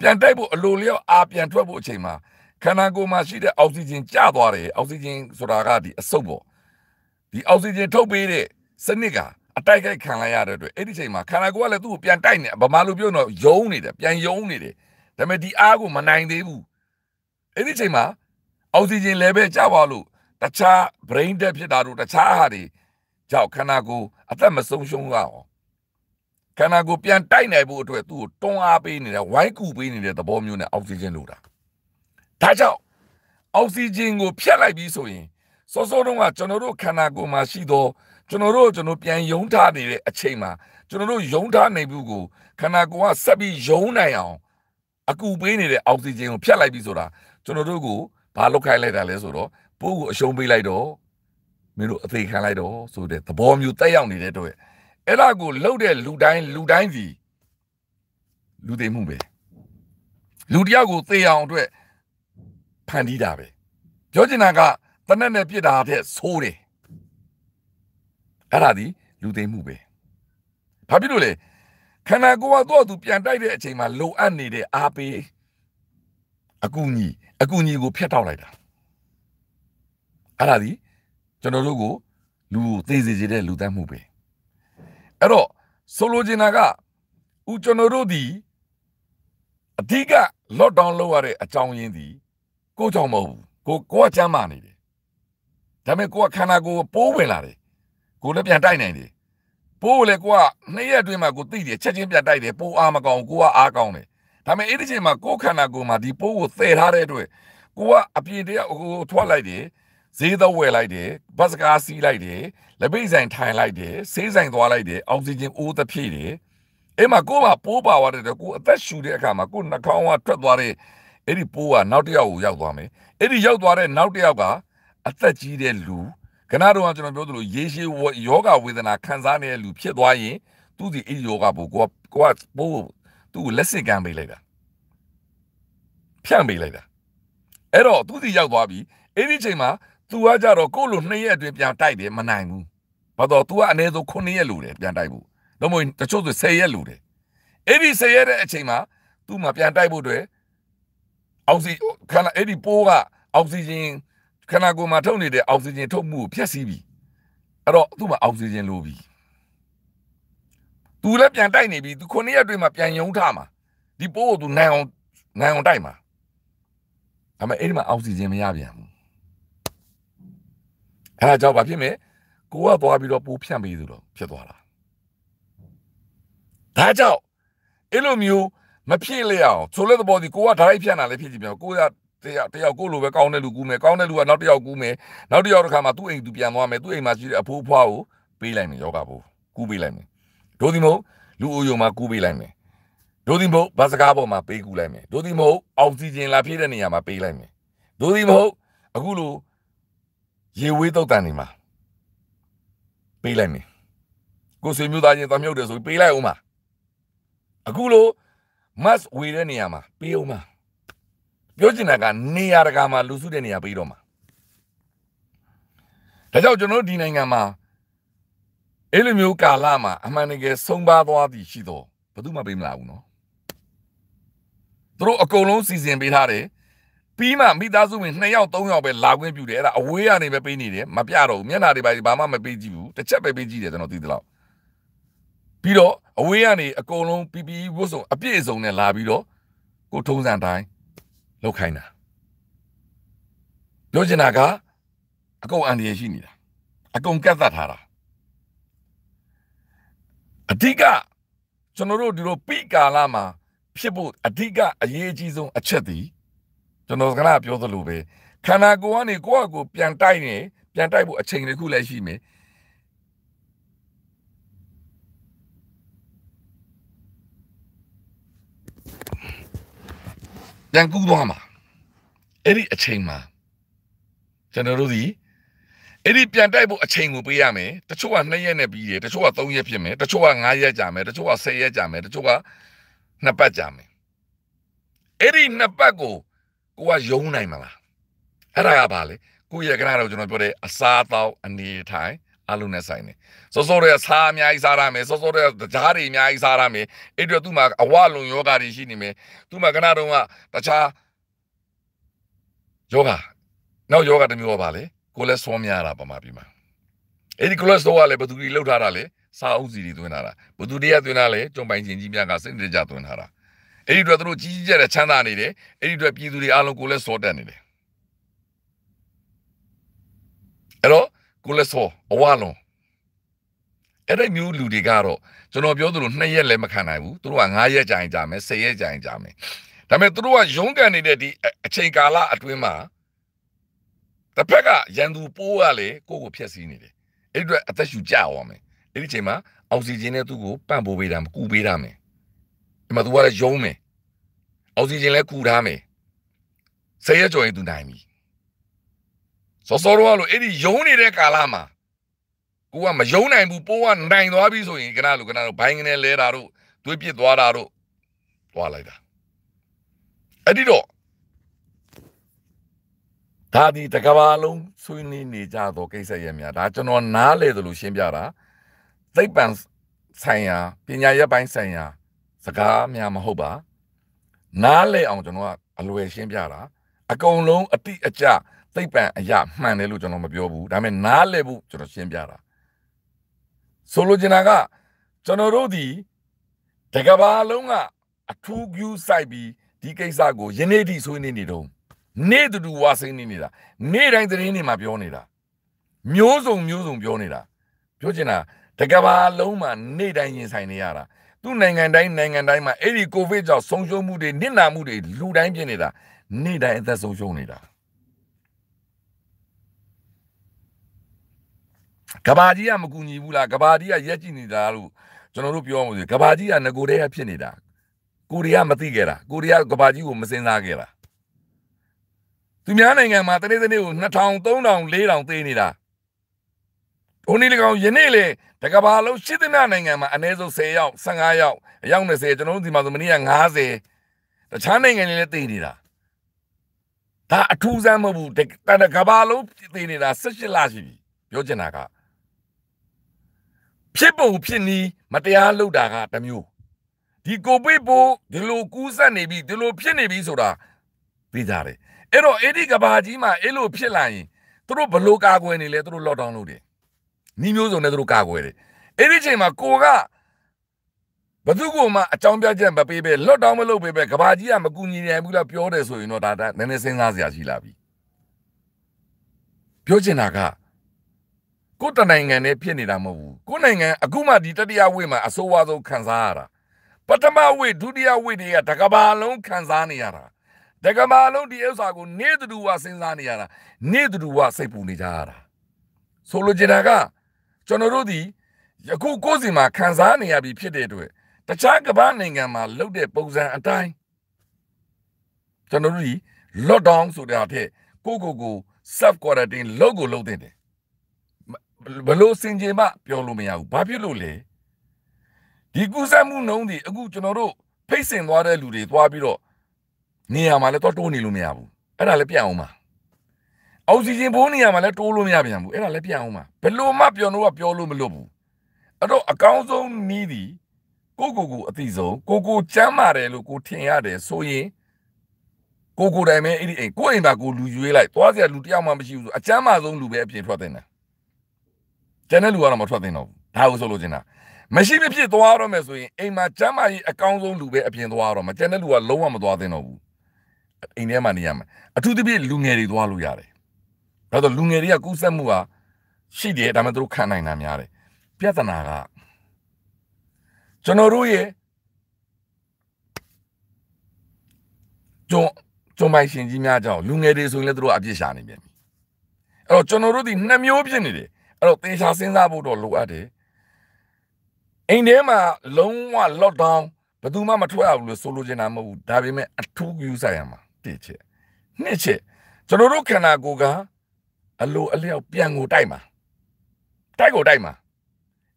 [SPEAKER 1] ပြန်တိုက်ဖို့အလိုလျောက်အာပြန်ထွက်ဖို့အချိန်မှာခန္ဓာကိုယ်မှာရှိတဲ့အောက်ဆီဂျင်ကျသွားတယ်အောက်ဆီဂျင်ဆိုတာကဒီအဆုတ်ပေါ့ဒီအောက်ဆီဂျင်ထုတ်ပေးတဲ့စနစ်ကအတိုက်ခိုက်ခံလိုက်ရတဲ့အတွက်အဲ့ဒီချိန်မှာခန္ဓာကိုယ်ကလည်းသူ့ကိုပြန်တိုက်နေဗမာလူပြောတော့ယုံနေတယ်ပြန်ယုံနေတယ်ဒါပေမဲ့ဒီအားကိုမနိုင်သေးဘူးအဲ့ဒီချိန်မှာအောက်ဆီဂျင် level ကျသွားလို့တခြား brain death ဖြစ်တာတို့တခြားဟာတွေကြောင့်ခန္ဓာကိုယ်အသက်မဆုံးရှုံးရအောင်ခန္ဓာကိုယ်ပြန်တိုက်နိုင်ဖို့အတွက်သူ့ကိုတွန်းအားပေးနေတဲ့ဝိုင်းကူပေးနေတဲ့သဘောမျိုးနဲ့အောက်ဆီဂျင်လိုတာဒါကြောင့်အောက်ဆီဂျင်ကိုဖြတ်လိုက်ပြီးဆိုရင်စောစောတုန်းကကျွန်တော်တို့ခန္ဓာကိုယ်မှာရှိသောကျွန်တော်တို့ကျွန်တော်ပြန်ယုံထားနေတဲ့အချိန်မှာကျွန်တော်တို့ယုံထားနေဘူးကိုခန္ဓာကိုယ်ကဆက်ပြီးယုံနိုင်အောင်အကူပေးနေတဲ့အောက်ဆီဂျင်ကိုဖြတ်လိုက်ပြီဆိုတာကျွန်တော်တို့ကိုဘာလုပ်ခိုင်းလိုက်တာလဲဆိုတော့ပိုးကိုအရှုံးပေးလိုက်တော့မင်းတို့အသေးခံလိုက်တော့ဆိုတဲ့သဘောမျိုးတက်ရောက်နေတဲ့တော့အဲ့ဒါကိုလှုပ်တဲ့လူတိုင်းလူတိုင်းစီလူသိမှုပဲလူတယောက်ကိုသေအောင်အတွက်ဖန်တီးတာပဲပြောချင်တာကတနက်နဲ့ပြစ်တာတဲ့ဆိုးတယ်အဲ့ဒါဒီလူသိမ်းမှုပဲဘာဖြစ်လို့လဲခန္ဓာကိုယ်ကသူ့အတူပြန်တိုက်တဲ့အချိန်မှာလိုအပ်နေတဲ့အားပေးအကူညီအကူညီကိုဖျက်တောက်လိုက်တာအဲ့ဒါဒီကျွန်တော်တို့ကိုလူကိုသိစေချင်တဲ့လူသတ်မှုပဲအဲ့တော့ဆိုလိုချင်တာကဥကျွန်တော်တို့ဒီအဓိကလော့ဒေါင်းလုပ်ရတဲ့အကြောင်းရင်းဒီကိုကြောင့်မဟုတ်ဘူးကိုကိုကချမ်းမာနေတယ်ဒါပေမဲ့ကိုကခန္ဓာကိုယ်ပိုးဝင်လာတယ်ကိုလည်းပြန်တိုက်နိုင်တယ်ပိုးလည်းကိုကနှစ်ရက်အတွင်းမှာကိုသိတယ်ချက်ချင်းပြန်တိုက်တယ်ပိုးအားမကောင်းကိုကအားကောင်းတယ်ဒါပေမဲ့အဲ့ဒီချိန်မှာကိုခန္ဓာကိုယ်မှာဒီပိုးကိုသယ်ထားတဲ့အတွက်ကိုကအပြည့်တရကိုထွက်လိုက်တယ်ဈေးသောဝယ်လိုက်တယ်ဘတ်စကားစီးလိုက်တယ်လက်ပိတ်ဆိုင်ထိုင်လိုက်တယ်ဆေးဆိုင်သွားလိုက်တယ်အောက်ဆီဂျင်အိုးသဖြည့်တယ်အဲ့မှာကိုကပိုးပါသွားတဲ့အတွက်ကိုအသက်ရှူတဲ့အခါမှာကိုနှာခေါင်းကထွက်သွားတဲ့အဲ့ဒီပိုးကနောက်တစ်ယောက်ကိုရောက်သွားမယ်အဲ့ဒီရောက်သွားတဲ့နောက်တစ်ယောက်ကအသက်ကြီးတဲ့လူခဏတော့ကျွန်တော်ပြောသလိုရေရှည်ယောဂဝေဒနာခံစားနေတဲ့လူ ဖြစ်သွားရင်သူ့ဒီအဲ့ဒီယောဂကိုကိုကကိုကပို့သူ့ကိုလက်စစ်ကမ်းပေးလိုက်တာဖြန့်ပေးလိုက်တာအဲ့တော့သူ့ဒီရောက်သွားပြီအဲ့ဒီချိန်မှာသူကကြတော့ကို့လိုနှစ်ရက်အတွင်းပြန်တိုက်တယ်မနိုင်ဘူးဘာတော့ तू ကအနည်းဆုံး9ရက်လိုတယ်ပြန်တိုက်ဖို့တော့မဟုတ်တချို့ဆို10ရက်လိုတယ်အဲ့ဒီ10ရက်တဲ့အချိန်မှာသူ့မှာပြန်တိုက်ဖို့တွေအောက်ဆီခန္ဓာအဲ့ဒီပိုးကအောက်ဆီဂျင်ခန္ဓာကိုယ်မှာထုတ်နေတဲ့အောက်ဆီဂျင်ထုတ်မှုကိုဖျက်ဆီးပြီအဲ့တော့သူ့မှာအောက်ဆီဂျင်လိုပြီသူလည်းပြန်တိုက်နေပြီသူခုနှစ်ရက်တွေ့မှပြန်ယုံထမှာဒီပိုးကိုသူနိုင်အောင်နိုင်အောင်တိုက်မှာအမေအဲ့ဒီမှာအောက်ဆီဂျင်မရပြန်ဘူးအဲ့ဒါကြောင့်ဘာဖြစ်မလဲကိုကသွားပြီးတော့ပိုးဖြန့်ပေးသူတော့ဖြစ်သွားတာဒါကြောင့်အဲ့လိုမျိုးမဖြစ်လျအောင်ဆိုလက်သဘောဒီကိုကဓာတ်ရိုက်ဖြန့်တာလည်းဖြစ်ကြည့်ပြန်ကိုကတယောက်တယောက်ကိုလိုပဲကောင်းတဲ့လူကူးမယ်ကောင်းတဲ့လူကနောက်တယောက်ကူးမယ်နောက်တယောက်တစ်ခါမှသူ့အိမ်သူပြန်သွားမယ်သူ့အိမ်မှာရှိတဲ့အဖိုးအဖွားကိုပေးလိုက်မယ်ယောဂဘူးကူးပေးလိုက်မယ်တို့ဒီမို့လူအိုယုံမှာကူးပေးလိုက်မယ်တို့ဒီမို့ဗတ်စကားပေါ်မှာပေးကူးလိုက်မယ်တို့ဒီမို့အောက်ဆီဂျင်လာဖြည့်တဲ့နေရာမှာပေးလိုက်မယ်တို့ဒီမို့အခုလိုရေဝေးတုတ်တန်နေမှာပေးလိုက်မယ်ကိုဆွေမျိုးသားချင်းသွားမြုပ်တယ်ဆိုပေးလိုက်အောင်မှာအခုလို mass ဝေတဲ့နေရာမှာပေးအောင်မှာပြောချင်တာကနေရာတကာမှာလူစုတဲ့နေရာပေးတော့မှာဒါကြောင့်ကျွန်တော်ဒီနိုင်ငံမှာအဲ့လိုမျိုးကာလမှာအမှန်တကယ်ဆုံးပါသွားပြီရှိတော့ဘယ်သူမှပေးမလာဘူးနော်သူတို့အကုန်လုံးစီစဉ်ပေးထားတယ်ပြီးမှမိသားစုဝင်2ယောက်3ယောက်ပဲလာခွင့်ပြုတယ်အဲ့ဒါအဝေးကနေပဲပေးနေတယ်မပြတော့ဘူးမျက်နှာတွေပါဘာမှမပေးကြည့်ဘူးတစ်ချက်ပဲပေးကြည့်တယ်ကျွန်တော်သိသလောက်ပြီးတော့အဝေးကနေအကုန်လုံး PPE ဝတ်စုံအပြည့်အစုံနဲ့လာပြီးတော့ကိုထုံးစံတိုင်းလောက်ခိုင်းတာပြောချင်တာကအကုန်အန္တရာယ်ရှိနေတာအကုန်ကတ်သတ်ထားတာအဓိကကျွန်တော်တို့ဒီလိုပိကာလမှာဖြစ်ဖို့အဓိကအရေးအကြီးဆုံးအချက်သည်ကျွန်တော်ကလည်းပြောသလိုပဲခန္ဓာကိုယ်ကနေကိုယ့်အကိုပြန်တိုက်နေပြန်တိုက်ဖို့အချိန်တစ်ခုလည်းရှိမယ်ပြန်ကူးသွားမှာအဲ့ဒီအချိန်မှာကျွန်တော်တို့ဒီအဲ့ဒီပြန်တိုက်ဖို့အချိန်ကိုပေးရမယ်တချို့က2ရက်နဲ့ပြီးတယ်တချို့က3ရက်ဖြစ်မယ်တချို့က5ရက်ကြာမယ်တချို့က10ရက်ကြာမယ်တချို့က2ပတ်ကြာမယ်အဲ့ဒီ2ပတ်ကိုကိုကယုံနိုင်မလားအဲ့ဒါကပါလေကိုရကနာတော့ကျွန်တော်ပြောတဲ့အစားအသောက်အနေထိုင်အလုံးနဲ့ဆိုင်တယ်စောစောတွေကစားအများကြီးစားရမယ်စောစောတွေကကြားတွေအများကြီးစားရမယ်အဲ့တော့သူ့မှာအဝလုံယောဂါတွေရှိနေမယ်သူ့မှာကနတော့ကတခြားယောဂါနောက်ယောဂါတစ်မျိုးပါလေကိုလက်ဆောများတာပမာပြီမှာအဲ့ဒီကိုလက်ဆောကလည်းဘသူကြီးလှုပ်ထားတာလေစာအုပ်စီတွေသွင်းထားတာဘသူတွေကသွင်းထားလေကြုံပိုင်ချင်းကြီးများကစိတ်တကြသွင်းထားတာအဲ့ဒီတော့သူတို့ကြီးကြီးကျယ်ကျယ်ချမ်းသာနေတယ်အဲ့ဒီတော့ပြည်သူတွေအားလုံးကိုလက်ဆောတက်နေတယ်အဲ့တော့ကိုလက်စောအဝလွန်အဲ့ဒီမျိုးလူတွေကတော့ကျွန်တော်ပြောသလို2ရက်လည်းမခံနိုင်ဘူးသူတို့က9ရက်ကြာရင်ကြာမယ်10ရက်ကြာရင်ကြာမယ်ဒါပေမဲ့သူတို့ကရုံးကန်နေတဲ့ဒီအချိန်ကာလအတွင်းမှာတစ်ဖက်ကရန်သူပိုးကလေကိုယ့်ကိုဖျက်ဆီးနေတယ်အဲ့ဒီအတွက်အသက်ရှူကြရအောင်မယ်အဲ့ဒီချိန်မှာအောက်ဆီဂျင်နဲ့သူ့ကိုပံ့ပိုးပေးတာမကူပေးတာမယ်ဒီမှာသူကလည်းရုံးမယ်အောက်ဆီဂျင်လည်းကူထားမယ်10ရက်ကျော်ရင်သူနိုင်ပြီစောစောတော့လို့အဲ့ဒီယုံနေတဲ့ကာလမှာကိုကမယုံနိုင်ဘူးပိုးကနိုင်သွားပြီဆိုရင်ကနလို့ကနလို့ဘိုင်းကနေလဲတာတို့တွေးပစ်သွားတာတို့သွားလိုက်တာအဲ့ဒီတော့ဒါဒီတကဘာလုံးဆွေးနွေးနေကြတော့ကိစ္စရဲ့များဒါကျွန်တော်နားလေသလိုရှင်းပြတာသိပ္ပံဆိုင်ရာပညာရပ်ပိုင်းဆိုင်ရာ စကားများမဟုတ်ပါနားလေအောင်ကျွန်တော်ကအလွယ်ရှင်းပြတာအကုန်လုံးအတိအကျသိပ္ပံအရာမှန်တယ်လို့ကျွန်တော်မပြောဘူးဒါပေမဲ့နားလည်ဖို့ကျွန်တော်ရှင်းပြတာဆိုလိုချင်တာကကျွန်တော်တို့ဒီတကဘာလုံးကအထူးကျူးဆိုင်ပြီးဒီကိစ္စကိုယနေ့ထိဆွေးနွေးနေတုန်းနေ့တူတူဝါစိနေနေတာနေ့တိုင်းသတင်းတွေမှာပြောနေတာမျိုးစုံမျိုးစုံပြောနေတာပြောချင်တာတကဘာလုံးမှာနေ့တိုင်းရင်ဆိုင်နေရတာသူ့နိုင်ငံတိုင်းနိုင်ငံတိုင်းမှာအဲ့ဒီကိုဗစ်ကြောင့်ဆုံးရှုံးမှုတွေနစ်နာမှုတွေလူတိုင်းဖြစ်နေတာနေ့တိုင်းအသက်ဆုံးရှုံးနေတာကဘာကြီးကမကူညီဘူးလားကဘာကြီးကရက်ကြည့်နေတာလို့ကျွန်တော်တို့ပြောမှုစီကဘာကြီးကငကိုတည်းကဖြစ်နေတာကိုရီးယားမသိခဲ့တာကိုရီးယားကဘာကြီးကိုမစင်စားခဲ့တာသူများနိုင်ငံမှာတနေ့တနေ့ကို2000 3000 4000သေးနေတာ။ဟိုနေ့လေကောင်ယနေ့လေတကဘာလုံးရှစ်သနနိုင်ငံမှာအနည်းဆုံး10ယောက်15ယောက်အယောက်20ကျွန်တော်တို့ဒီမှာဆိုမနေ့က90တခြားနိုင်ငံတွေလည်းသိနေတာ။ဒါအထူးဆန်းမဟုတ်ဘူးတကဘာလုံးသိနေတာ18လရှိပြီပြောချင်တာကဖြစ်ပုံဖြစ်နီးမတရားလုပ်တာကတစ်မျိုးဒီကိုပိပိုးဒီလိုကူးစက်နေပြီဒီလိုဖြစ်နေပြီဆိုတာသိကြတယ်အဲ့တော့အဲ့ဒီကဘာကြီးမှာအဲ့လိုဖြစ်လာရင်သူတို့ဘလို့ကာကွယ်နေလဲသူတို့လော့ဒေါင်းလုပ်တယ်နီးမျိုးစုံနဲ့သူတို့ကာကွယ်တယ်အဲ့ဒီချိန်မှာကိုကဘသူကမှအကြောင်းပြချက်မပေးပဲလော့ဒေါင်းမလုပ်ပေးပဲကဘာကြီးကမကူညီနိုင်ဘူးလားပြောတယ်ဆိုရင်တော့ဒါနည်းနည်းစဉ်းစားစရာရှိလာပြီပြောချင်တာကကိုယ်တနိုင်ငံနဲ့ဖြစ်နေတာမဟုတ်ဘူးကိုယ်နိုင်ငံအခုမှဒီတတိယဝေ့မှာအဆိုးဝါးဆုံးခံစားရတာပထမဝေ့ဒုတိယဝေ့တွေကတကဘာလုံးခံစားနေရတာတကဘာလုံးဒီဥစ္စာကိုနေတူဝစဉ်းစားနေရတာနေတူဝစိတ်ပူနေကြရတာဆိုလိုချင်တာကကျွန်တော်တို့ဒီယခုကိုယ်စီမှာခံစားနေရပြီဖြစ်တဲ့အတွက်တခြားကမ္ဘာနိုင်ငံမှာလုပ်တဲ့ပုံစံအတိုင်းကျွန်တော်တို့ဒီ lockdown ဆိုတာထက်ကိုကိုကို self quarantine လုပ်ကိုလုပ်တင်တယ်ဘလို့စင်ကြယ်မှပြောလို့မရဘူးဘာဖြစ်လို့လဲဒီကူးစက်မှုနှုံးဒီအခုကျွန်တော်တို့ဖိတ်စင်သွားတဲ့လူတွေသွားပြီးတော့နေရာမှာလည်းတော့တိုးနေလို့မရဘူးအဲ့ဒါလည်းပြန်အောင်ပါအောက်ဆီဂျင်ဘိုးနေရာမှာလည်းတိုးလို့မရပြန်ဘူးအဲ့ဒါလည်းပြန်အောင်ပါဘလို့မှပြောလို့ကပြောလို့မလွတ်ဘူးအဲ့တော့အကောင်းဆုံးနီးသည်ကိုကိုကိုအတိဆုံးကိုကိုကျမ်းမာတယ်လို့ကိုထင်ရတယ်ဆိုရင်ကိုကိုတိုင်ပဲအဲ့ဒီအိမ်ကိုအိမ်သာကိုလူရွေးလိုက်သွားစရာလူတယောက်မှမရှိဘူးဆိုအကျမ်းမာဆုံးလူပဲအပြင်ထွက်တဲ့နာကျန်တဲ့လူကတော့မထွက်သင့်တော့ဘူးဒါကိုဆိုလိုချင်တာမရှိမဖြစ်သွားတော့မယ်ဆိုရင်အိမ်မှာကျမ်းမာရေးအကောင်းဆုံးလူပဲအပြင်သွားတော့မှာကျန်တဲ့လူကလုံးဝမသွားသင့်တော့ဘူးအိမ်ထဲမှာနေရမယ်အထူးသဖြင့်လူငယ်တွေသွားလို့ရတယ်ဒါဆိုလူငယ်တွေကကူးစက်မှုဟာရှိတယ်ဒါပေမဲ့သူတို့ခံနိုင်တာများတယ်ပြဿနာကကျွန်တော်တို့ရဲ့ကျုံကျုံပိုင်ရှင်ကြီးများကြောင့်လူငယ်တွေဆိုရင်လည်းသူတို့အပြစ်ရှာနေပြန်ပြီအဲ့တော့ကျွန်တော်တို့ဒီနှစ်မျိုးဖြစ်နေတယ်အဲ့တော့သေချာစဉ်းစားဖို့တော့လိုအပ်တယ်အိမ်ထဲမှာလုံးဝ lockdown ဘယ်သူမှမထွက်ရဘူးလို့ဆိုလိုချင်တာမဟုတ်ဘူးဒါပေမဲ့အထူးယူဆိုင်ရမှာတိချက်နှစ်ချက်ကျွန်တော်တို့ခန္ဓာကိုယ်ကအလိုအလျောက်ပြန်ကိုတိုက်မှာတိုက်ကိုတိုက်မှာ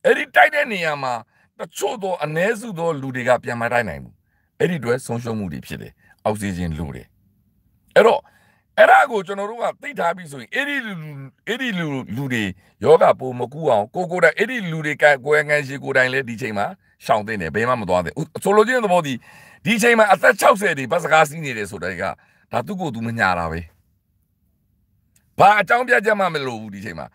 [SPEAKER 1] အဲ့ဒီတိုက်တဲ့နေရာမှာတချို့သောအ ਨੇ စုသောလူတွေကပြန်မတိုက်နိုင်ဘူးအဲ့ဒီတွဲဆုံးရှုံးမှုတွေဖြစ်တယ်အောက်ဆီဂျင်လိုတယ်အဲ့တော့အဲ့ဒါကိုကျွန်တော်တို့ကသိထားပြီဆိုရင်အဲ့ဒီလူအဲ့ဒီလူလူတွေယောဂပိုမကူအောင်ကိုကိုတိုင်အဲ့ဒီလူတွေကကိုယ်ငန်းရှိကိုတိုင်လဲဒီချိန်မှာရှောင်သိနေဘယ်မှမသွားသေးဆိုလိုချင်တဲ့သဘောဒီဒီချိန်မှာအသက်60တွေဘတ်စကားစီးနေတယ်ဆိုတဲ့ကဒါသူ့ကိုသူမညာတာပဲဘာအကြောင်းပြချက်မှမလိုဘူးဒီချိန်မှာ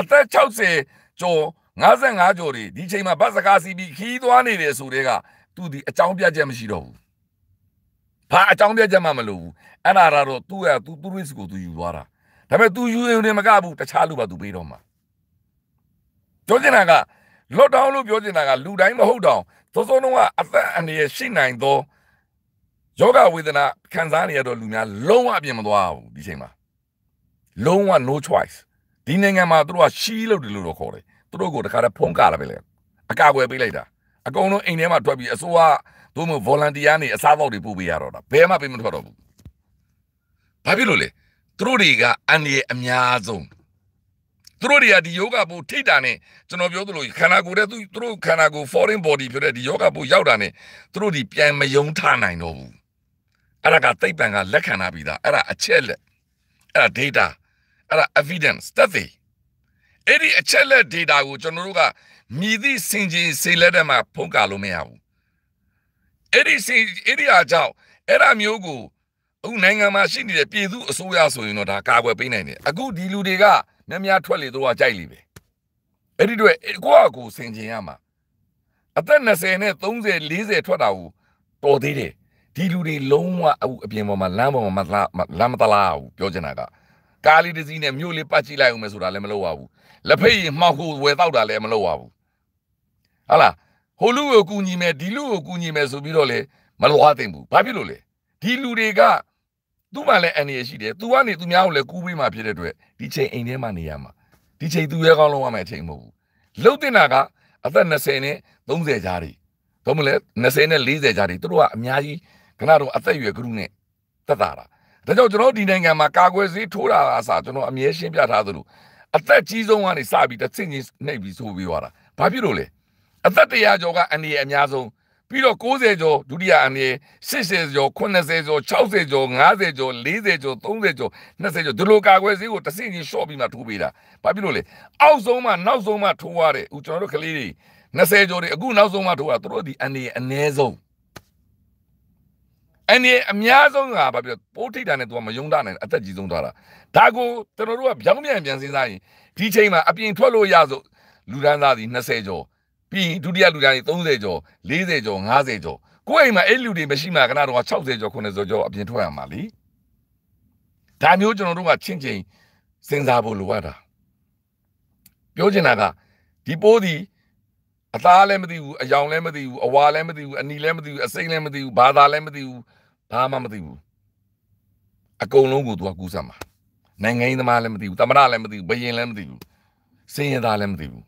[SPEAKER 1] အသက်60ကျော်55ကျော်တွေဒီချိန်မှာဘတ်စကားစီးပြီးခီးသွားနေတယ်ဆိုတဲ့ကသူဒီအကြောင်းပြချက်မရှိတော့ဘူးဘာအကြောင်းပြချက်မှမလိုဘူးအဲ့ဒါတော့သူ့ရဲ့သူသူ့ risk ကိုသူယူသွားတာဒါပေမဲ့ तू ယူနေမကဘူးတခြားလူပါ तू ပေးတော့မှာပြောချင်တာကလော့ဒေါင်းလို့ပြောချင်တာကလူတိုင်းမဟုတ်တော့သို့သောတော့အသက်အန္တရာယ်ရှိနိုင်သောယောဂဝေဒနာခံစားနေရတော့လူများလုံးဝပြင်မသွားဘူးဒီချိန်မှာလုံးဝ no choice ဒီနိုင်ငံမှာသူတို့ကရှီးလို့တယ်လို့တော့ခေါ်တယ်သူတို့ကိုတခါတည်းဖုံးကလာပဲလေအကာအကွယ်ပေးလိုက်တာအကုန်လုံးအိမ်ထဲမှာထွက်ပြီးအစိုးရသူမှ volunteer နေအစားအသောက်တွေပို့ပေးရတော့တာဘယ်မှပေးမထွက်တော့ဘူးဘာဖြစ်လို့လဲသူတို့တွေကအန္တရာယ်အများဆုံးသူတို့တွေကဒီယောဂပို့ထိတ်တာနဲ့ကျွန်တော်ပြောသလိုခန္ဓာကိုယ်တဲ့သူတို့ခန္ဓာကိုယ် foreign body ဖြစ်တဲ့ဒီယောဂပို့ရောက်တာနဲ့သူတို့ဒီပြန်မယုံထနိုင်တော့ဘူးအဲ့ဒါကသိပ္ပံကလက်ခံတာပြီးသားအဲ့ဒါအချက်လက်အဲ့ဒါ data အဲ့ဒါ evidence သက်သေအဲ့ဒီအချက်လက် data ကိုကျွန်တော်တို့ကမြည်သည့်စင်ကြီးစေလက်ထဲမှာဖုံးကာလို့မရဘူးအဲ့ဒီစီအဲ့ဒီအကြောင်းအဲ့ဒါမျိုးကိုအခုနိုင်ငံမှာရှိနေတဲ့ပြည်သူအစိုးရဆိုရင်တော့ဒါကာကွယ်ပေးနိုင်တယ်အခုဒီလူတွေကများများထွက်လေတော့ကြိုက်လေပဲအဲ့ဒီတော့ကိုယ့်အကူဆင်ခြင်ရမှာအသက်20နဲ့30 40ထွက်တာကိုတော်သေးတယ်ဒီလူတွေလုံးဝအခုအပြင်ပေါ်မှာလမ်းပေါ်မှာလမ်းမတလားဘူးပြောချင်တာကကားလေးတစ်စီးနဲ့မြို့လေးပတ်ကြည့်လိုက်အောင်မယ်ဆိုတာလည်းမလုပ်ရဘူးလက်ဖက်ရည်မှောက်ကိုဝယ်တော့တာလည်းမလုပ်ရဘူးဟုတ်လားဟိုလူကိုကူညီမယ်ဒီလူကိုကူညီမယ်ဆိုပြီးတော့လေမလွားသိမ့်ဘူးဘာဖြစ်လို့လဲဒီလူတွေကသူ့မှာလည်းအန္တရာယ်ရှိတယ်သူကနေသူများကိုလည်းကူးပေးမှဖြစ်တဲ့အတွက်ဒီချိန်အိမ်ထဲမှာနေရမှာဒီချိန်သူရဲကောင်းလုံးဝမယ်အချိန်မဟုတ်ဘူးလှုပ်တင်တာကအသက်20နဲ့30ကြားတွေတော့မလဲ20နဲ့40ကြားတွေသူတို့ကအများကြီးခဏတော့အသက်ရွယ်ကလူနဲ့တက်တာတာဒါကြောင့်ကျွန်တော်ဒီနိုင်ငံမှာကာကွယ်ဆေးထိုးတာအစားကျွန်တော်အမြဲရှင်းပြထားသလိုအသက်ကြီးဆုံးကနေစပြီးတစ်ဆင့်ချင်းနှိပ်ပြီးဆိုပြီးသွားတာဘာဖြစ်လို့လဲအသက်100ကျော်ကအန္တရာယ်အများဆုံးပြီးတော့60ကျော်ဒုတိယအန္တရာယ်80ကျော်80ကျော်60ကျော်90ကျော်40ကျော်30ကျော်20ကျော်ဒီလိုကာကွယ်ဆေးကိုတစ်စင်းချင်းရှော့ပြီးမှထိုးပေးတာဘာဖြစ်လို့လဲအောက်ဆုံးမှနောက်ဆုံးမှထိုးရတဲ့ဦးကျွန်တော်တို့ကလေးတွေ20ကျော်တွေအခုနောက်ဆုံးမှထိုးရသူတို့ဒီအန္တရာယ်အနည်းဆုံးအနေအများဆုံးကဘာဖြစ်လဲပိုးထိတာနဲ့သူကမယုံတာနဲ့အသက်ကြီးဆုံးသွားတာဒါကိုကျွန်တော်တို့ကဗျောင်းပြန်ပြန်စဉ်းစားရင်ဒီချိန်မှာအပြင်ထွက်လို့ရဆိုလူဒန်းသားစီ20ကျော်ပြီးဒုတိယလူသားတွေ30ကျော်40ကျော်50ကျော်ကိုယ့်အိမ်မှာအဲ့လူတွေမရှိမှခဏတော့60ကျော်90ကျော်အပြင်ထွက်ရမှာလीဒါမျိုးကျွန်တော်တို့ကချင်းချင်းစဉ်းစားဖို့လိုအပ်တာပြောချင်တာကဒီပိုးဒီအသားလည်းမသိဘူးအယောင်လည်းမသိဘူးအဝါလည်းမသိဘူးအနီလည်းမသိဘူးအစိမ့်လည်းမသိဘူးဘာသာလည်းမသိဘူးဘာမှမသိဘူးအကုန်လုံးကိုသူကကူးစက်မှာနိုင်ငံရေးသမားလည်းမသိဘူးတမရလည်းမသိဘူးဘယင်လည်းမသိဘူးစင်ရသားလည်းမသိဘူး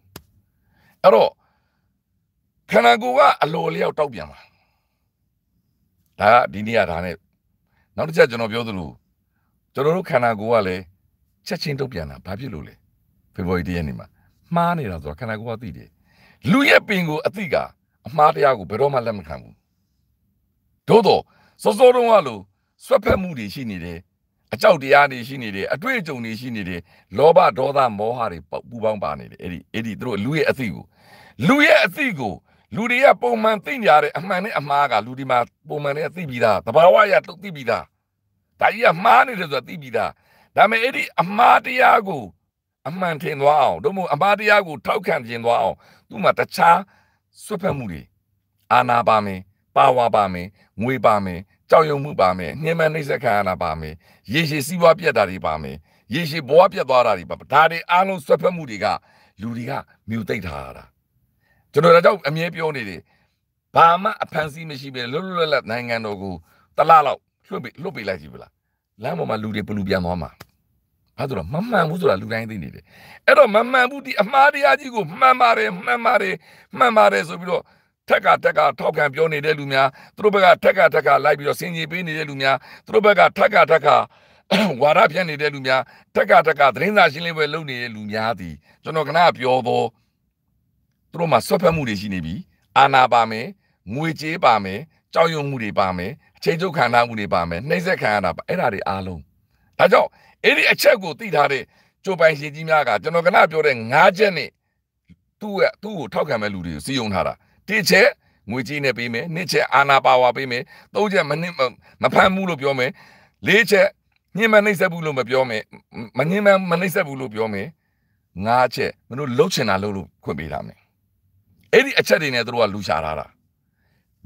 [SPEAKER 1] အဲ့တော့ခန္ဓာကိုယ်ကအလိုလျောက်တောက်ပြန်ပါဒါကဒီနေ့ကဒါနဲ့နောက်တစ်ချက်ကျွန်တော်ပြောသလိုကျွန်တော်တို့ခန္ဓာကိုယ်ကလည်းချက်ချင်းတုတ်ပြန်တာဘာဖြစ်လို့လဲဖေဖော်ဝါရီတရက်နေ့မှာမှားနေတာဆိုတော့ခန္ဓာကိုယ်ကသိတယ်လူရဲ့ပင်ကိုအသိကအမှားတရားကိုဘယ်တော့မှလက်မခံဘူးသို့တော့စောစောတုန်းကလို့ဆွတ်ဖက်မှုတွေရှိနေတယ်အကြောက်တရားတွေရှိနေတယ်အတွေ့အကြုံတွေရှိနေတယ်လောဘဒေါသမောဟတွေပူပေါင်းပါနေတယ်အဲ့ဒီအဲ့ဒီတို့လူရဲ့အသိကိုလူရဲ့အသိကိုလူတွေကပုံမှန်သိနေရတဲ့အမှန်နဲ့အမှားကလူဒီမှာပုံမှန်နဲ့သိပြီးသားတဘာဝရတုတ်သိပြီးသားဒါကြီးကမှားနေတယ်ဆိုတာသိပြီးသားဒါပေမဲ့အဲ့ဒီအမှားတရားကိုအမှန်ထင်သွားအောင်တို့မို့အမှားတရားကိုထောက်ခံခြင်းသွားအောင်သူ့မှာတခြားစွတ်ဖက်မှုတွေအာနာပါမယ်ပါဝါပါမယ်ငွေပါမယ်ကြောက်ရွံ့မှုပါမယ်ညှဉ်းပန်းနှိပ်စက်ခံရတာပါမယ်ရေရှည်စီးပွားပြတ်တာတွေပါမယ်ရေရှည်ဘဝပြတ်သွားတာတွေပါဒါတွေအားလုံးစွတ်ဖက်မှုတွေကလူတွေကမြူတိတ်ထားတာကျွန်တော်ဒါကြောင့်အမြဲပြောနေတယ်ဘာမှအဖန်စီမရှိပဲလွတ်လွတ်လပ်လပ်နိုင်ငံတော်ကိုတလားလောက်လွတ်ပြီးလွတ်ပေးလိုက်ကြည့်ပလားလမ်းပေါ်မှာလူတွေပလူပြန်သွားမှာအဲ့ဒါတော့မမှန်ဘူးဆိုတာလူတိုင်းသိနေတယ်အဲ့တော့မမှန်ဘူးဒီအမှားတရားကြီးကိုမှန်ပါတယ်မှန်ပါတယ်မှန်ပါတယ်ဆိုပြီးတော့ထက်ကတက်ကထောက်ခံပြောနေတဲ့လူများသူတို့ဘက်ကထက်ကတက်ကလိုက်ပြီးတော့ဆင်ခြင်ပေးနေတဲ့လူများသူတို့ဘက်ကထက်ကတက်ကဝါဒပြန်နေတဲ့လူများထက်ကတက်ကသတင်းစာရှင်းလင်းပွဲလုပ်နေတဲ့လူများသည်ကျွန်တော်ကနာပြောသောသူတို့မှာဆွတ်ဖက်မှုတွေရှိနေပြီအာနာပါမယ်ငွေကြေးပါမယ်ကြောက်ရွံ့မှုတွေပါမယ်အချိန်ချုပ်ခံထားမှုတွေပါမယ်နှိမ့်ဆက်ခံရတာပါအဲ့ဒါတွေအားလုံးဒါကြောင့်အဲ့ဒီအချက်ကိုသိထားတဲ့ကျိုးပိုင်ရှင်ကြီးများကကျွန်တော်ကနပြောတဲ့၅ချက်နဲ့သူ့ရဲ့သူ့ကိုထောက်ခံမဲ့လူတွေကိုစီယုံထားတာတစ်ချက်ငွေကြေးနဲ့ပေးမယ်နှစ်ချက်အာနာပါဝါပေးမယ်သုံးချက်မနှင်းမဖမ်းဘူးလို့ပြောမယ်လေးချက်ညှင်းမနှိမ့်ဆက်ဘူးလို့မပြောမယ်မညှင်းမမနှိမ့်ဆက်ဘူးလို့ပြောမယ်၅ချက်မင်းတို့လှုပ်ချင်တာလှုပ်လို့ခွင့်ပေးထားမယ်အဲ့ဒီအချက်တွေနဲ့တို့ကလူရှာထားတာ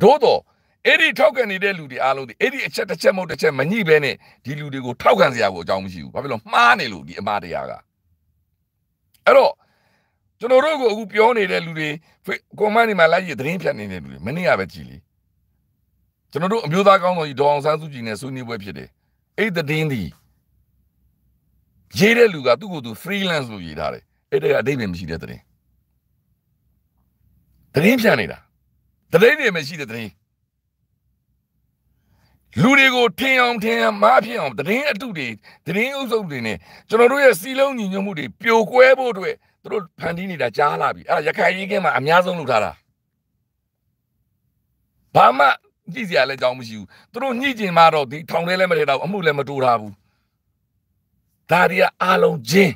[SPEAKER 1] သို့တော့အဲ့ဒီထောက်ခံနေတဲ့လူတွေအားလုံးဒီအဲ့ဒီအချက်တစ်ချက်မဟုတ်တစ်ချက်မညှိပဲနဲ့ဒီလူတွေကိုထောက်ခံစရာကိုအကြောင်းမရှိဘူးဘာဖြစ်လို့မှားနေလို့ဒီအမှားတရားကအဲ့တော့ကျွန်တော်တို့ကအခုပြောနေတဲ့လူတွေကွန်မန်တွေမှာလိုက်ရသတင်းဖြန့်နေတဲ့လူတွေမနေ့ကပဲကြည်လေကျွန်တော်တို့အမျိုးသားကောင်းဆောင်ကြီးဒေါအောင်ဆန်းစုကြည်နဲ့ဆွေးနွေးပွဲဖြစ်တယ်အဲ့သတင်းဒီရေးတဲ့လူကသူ့ကိုယ်သူ freelance လို့ရေးထားတယ်အဲ့ဒါကအတိတ်ပဲမရှိတဲ့သတင်းတရင်ပြန်နေတာတရင်တွေမရှိတဲ့တရင်လူတွေကိုထင်အောင်ထင်အောင်မားဖြစ်အောင်တရင်အတုတွေတရင်ဥစုပ်တွေနဲ့ကျွန်တော်တို့ရဲ့စီလုံးညီညွတ်မှုတွေပြိုကွဲဖို့အတွက်သူတို့ဖန်တီးနေတာကြားလာပြီအဲ့ဒါရခိုင်ရေးကင်းမှာအများဆုံးလုပ်ထားတာဘာမှကြည့်စရာလည်းကြောင်းမရှိဘူးသူတို့ညှိကျင်မှတော့ဒီထောင်ထဲလည်းမထည့်တော့အမှုလည်းမတူတာဘူးဒါတွေကအာလုံးချင်း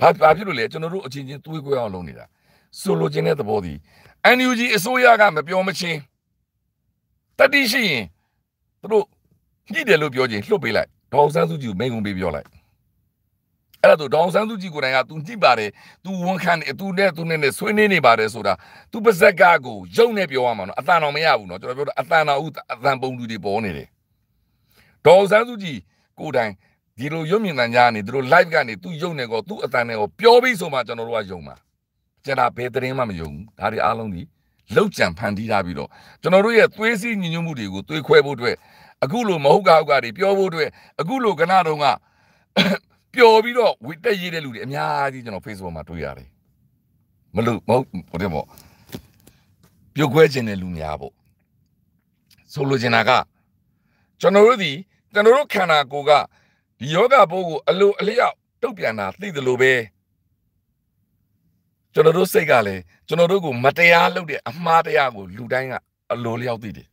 [SPEAKER 1] ဘာဘာဖြစ်လို့လဲကျွန်တော်တို့အချင်းချင်းသွေးကွဲအောင်လုပ်နေတာဆိုလိုချင်တဲ့သဘောဒီ NUG အစိုးရကမပြောမချင်းတတိရှိရင်သူတို့ညှိတယ်လို့ပြောချင်းလှုပ်ပေးလိုက်ဒေါအောင်ဆန်းစုကြည်ကိုမိန့်ခွန်းပေးပြောလိုက်အဲ့ဒါဆိုဒေါအောင်ဆန်းစုကြည်ကိုယ်တိုင်က तू ညှိပါတယ် तू ဝန်ခံတယ် तू နဲ့ तू နဲ့နဲ့ဆွေးနွေးနေပါတယ်ဆိုတာ तू ပါဇက်ကကိုယုံနဲ့ပြောရမှာနော်အတန်တော်မရဘူးနော်ကျွန်တော်ပြောတာအတန်တော်ဥအတန်ပုံလူတွေပေါ်နေတယ်ဒေါအောင်ဆန်းစုကြည်ကိုယ်တိုင်ဒီလိုရုပ်မြင်သံကြားကနေသူတို့ live ကနေ तू ယုံနေကော तू အတန်နဲ့ကောပြောပြီးဆိုမှကျွန်တော်တို့ကယုံမှာကျန်တာဘယ်သတင်းမှမယုံဘူးဒါတွေအားလုံးဒီလောက်ကြံဖန်တီးထားပြီးတော့ကျွန်တော်တို့ရဲ့သွေးစည်းညီညွတ်မှုတွေကိုသွေးခွဲဖို့အတွက်အခုလိုမဟုတ်ကဟုတ်ကတွေပြောဖို့အတွက်အခုလိုကဏ္ဍတုံးကပျော်ပြီးတော့ဝိတက်ရေးတဲ့လူတွေအများကြီးကျွန်တော် Facebook မှာတွေ့ရတယ်မလို့မဟုတ်ဘာတဲ့ပေါ့ပြုတ်ခွဲခြင်းတဲ့လူများပေါ့ဆိုလိုချင်တာကကျွန်တော်တို့ဒီကျွန်တော်တို့ခန္ဓာကိုယ်ကဒီယောဂဘိုးကိုအလိုအလျောက်တုတ်ပြန်တာသိသလိုပဲကျွန်တော်တို့စိတ်ကလည်းကျွန်တော်တို့ကိုမတရားလုပ်တဲ့အမှားတရားကိုလူတိုင်းကအလိုလျောက်သိတယ်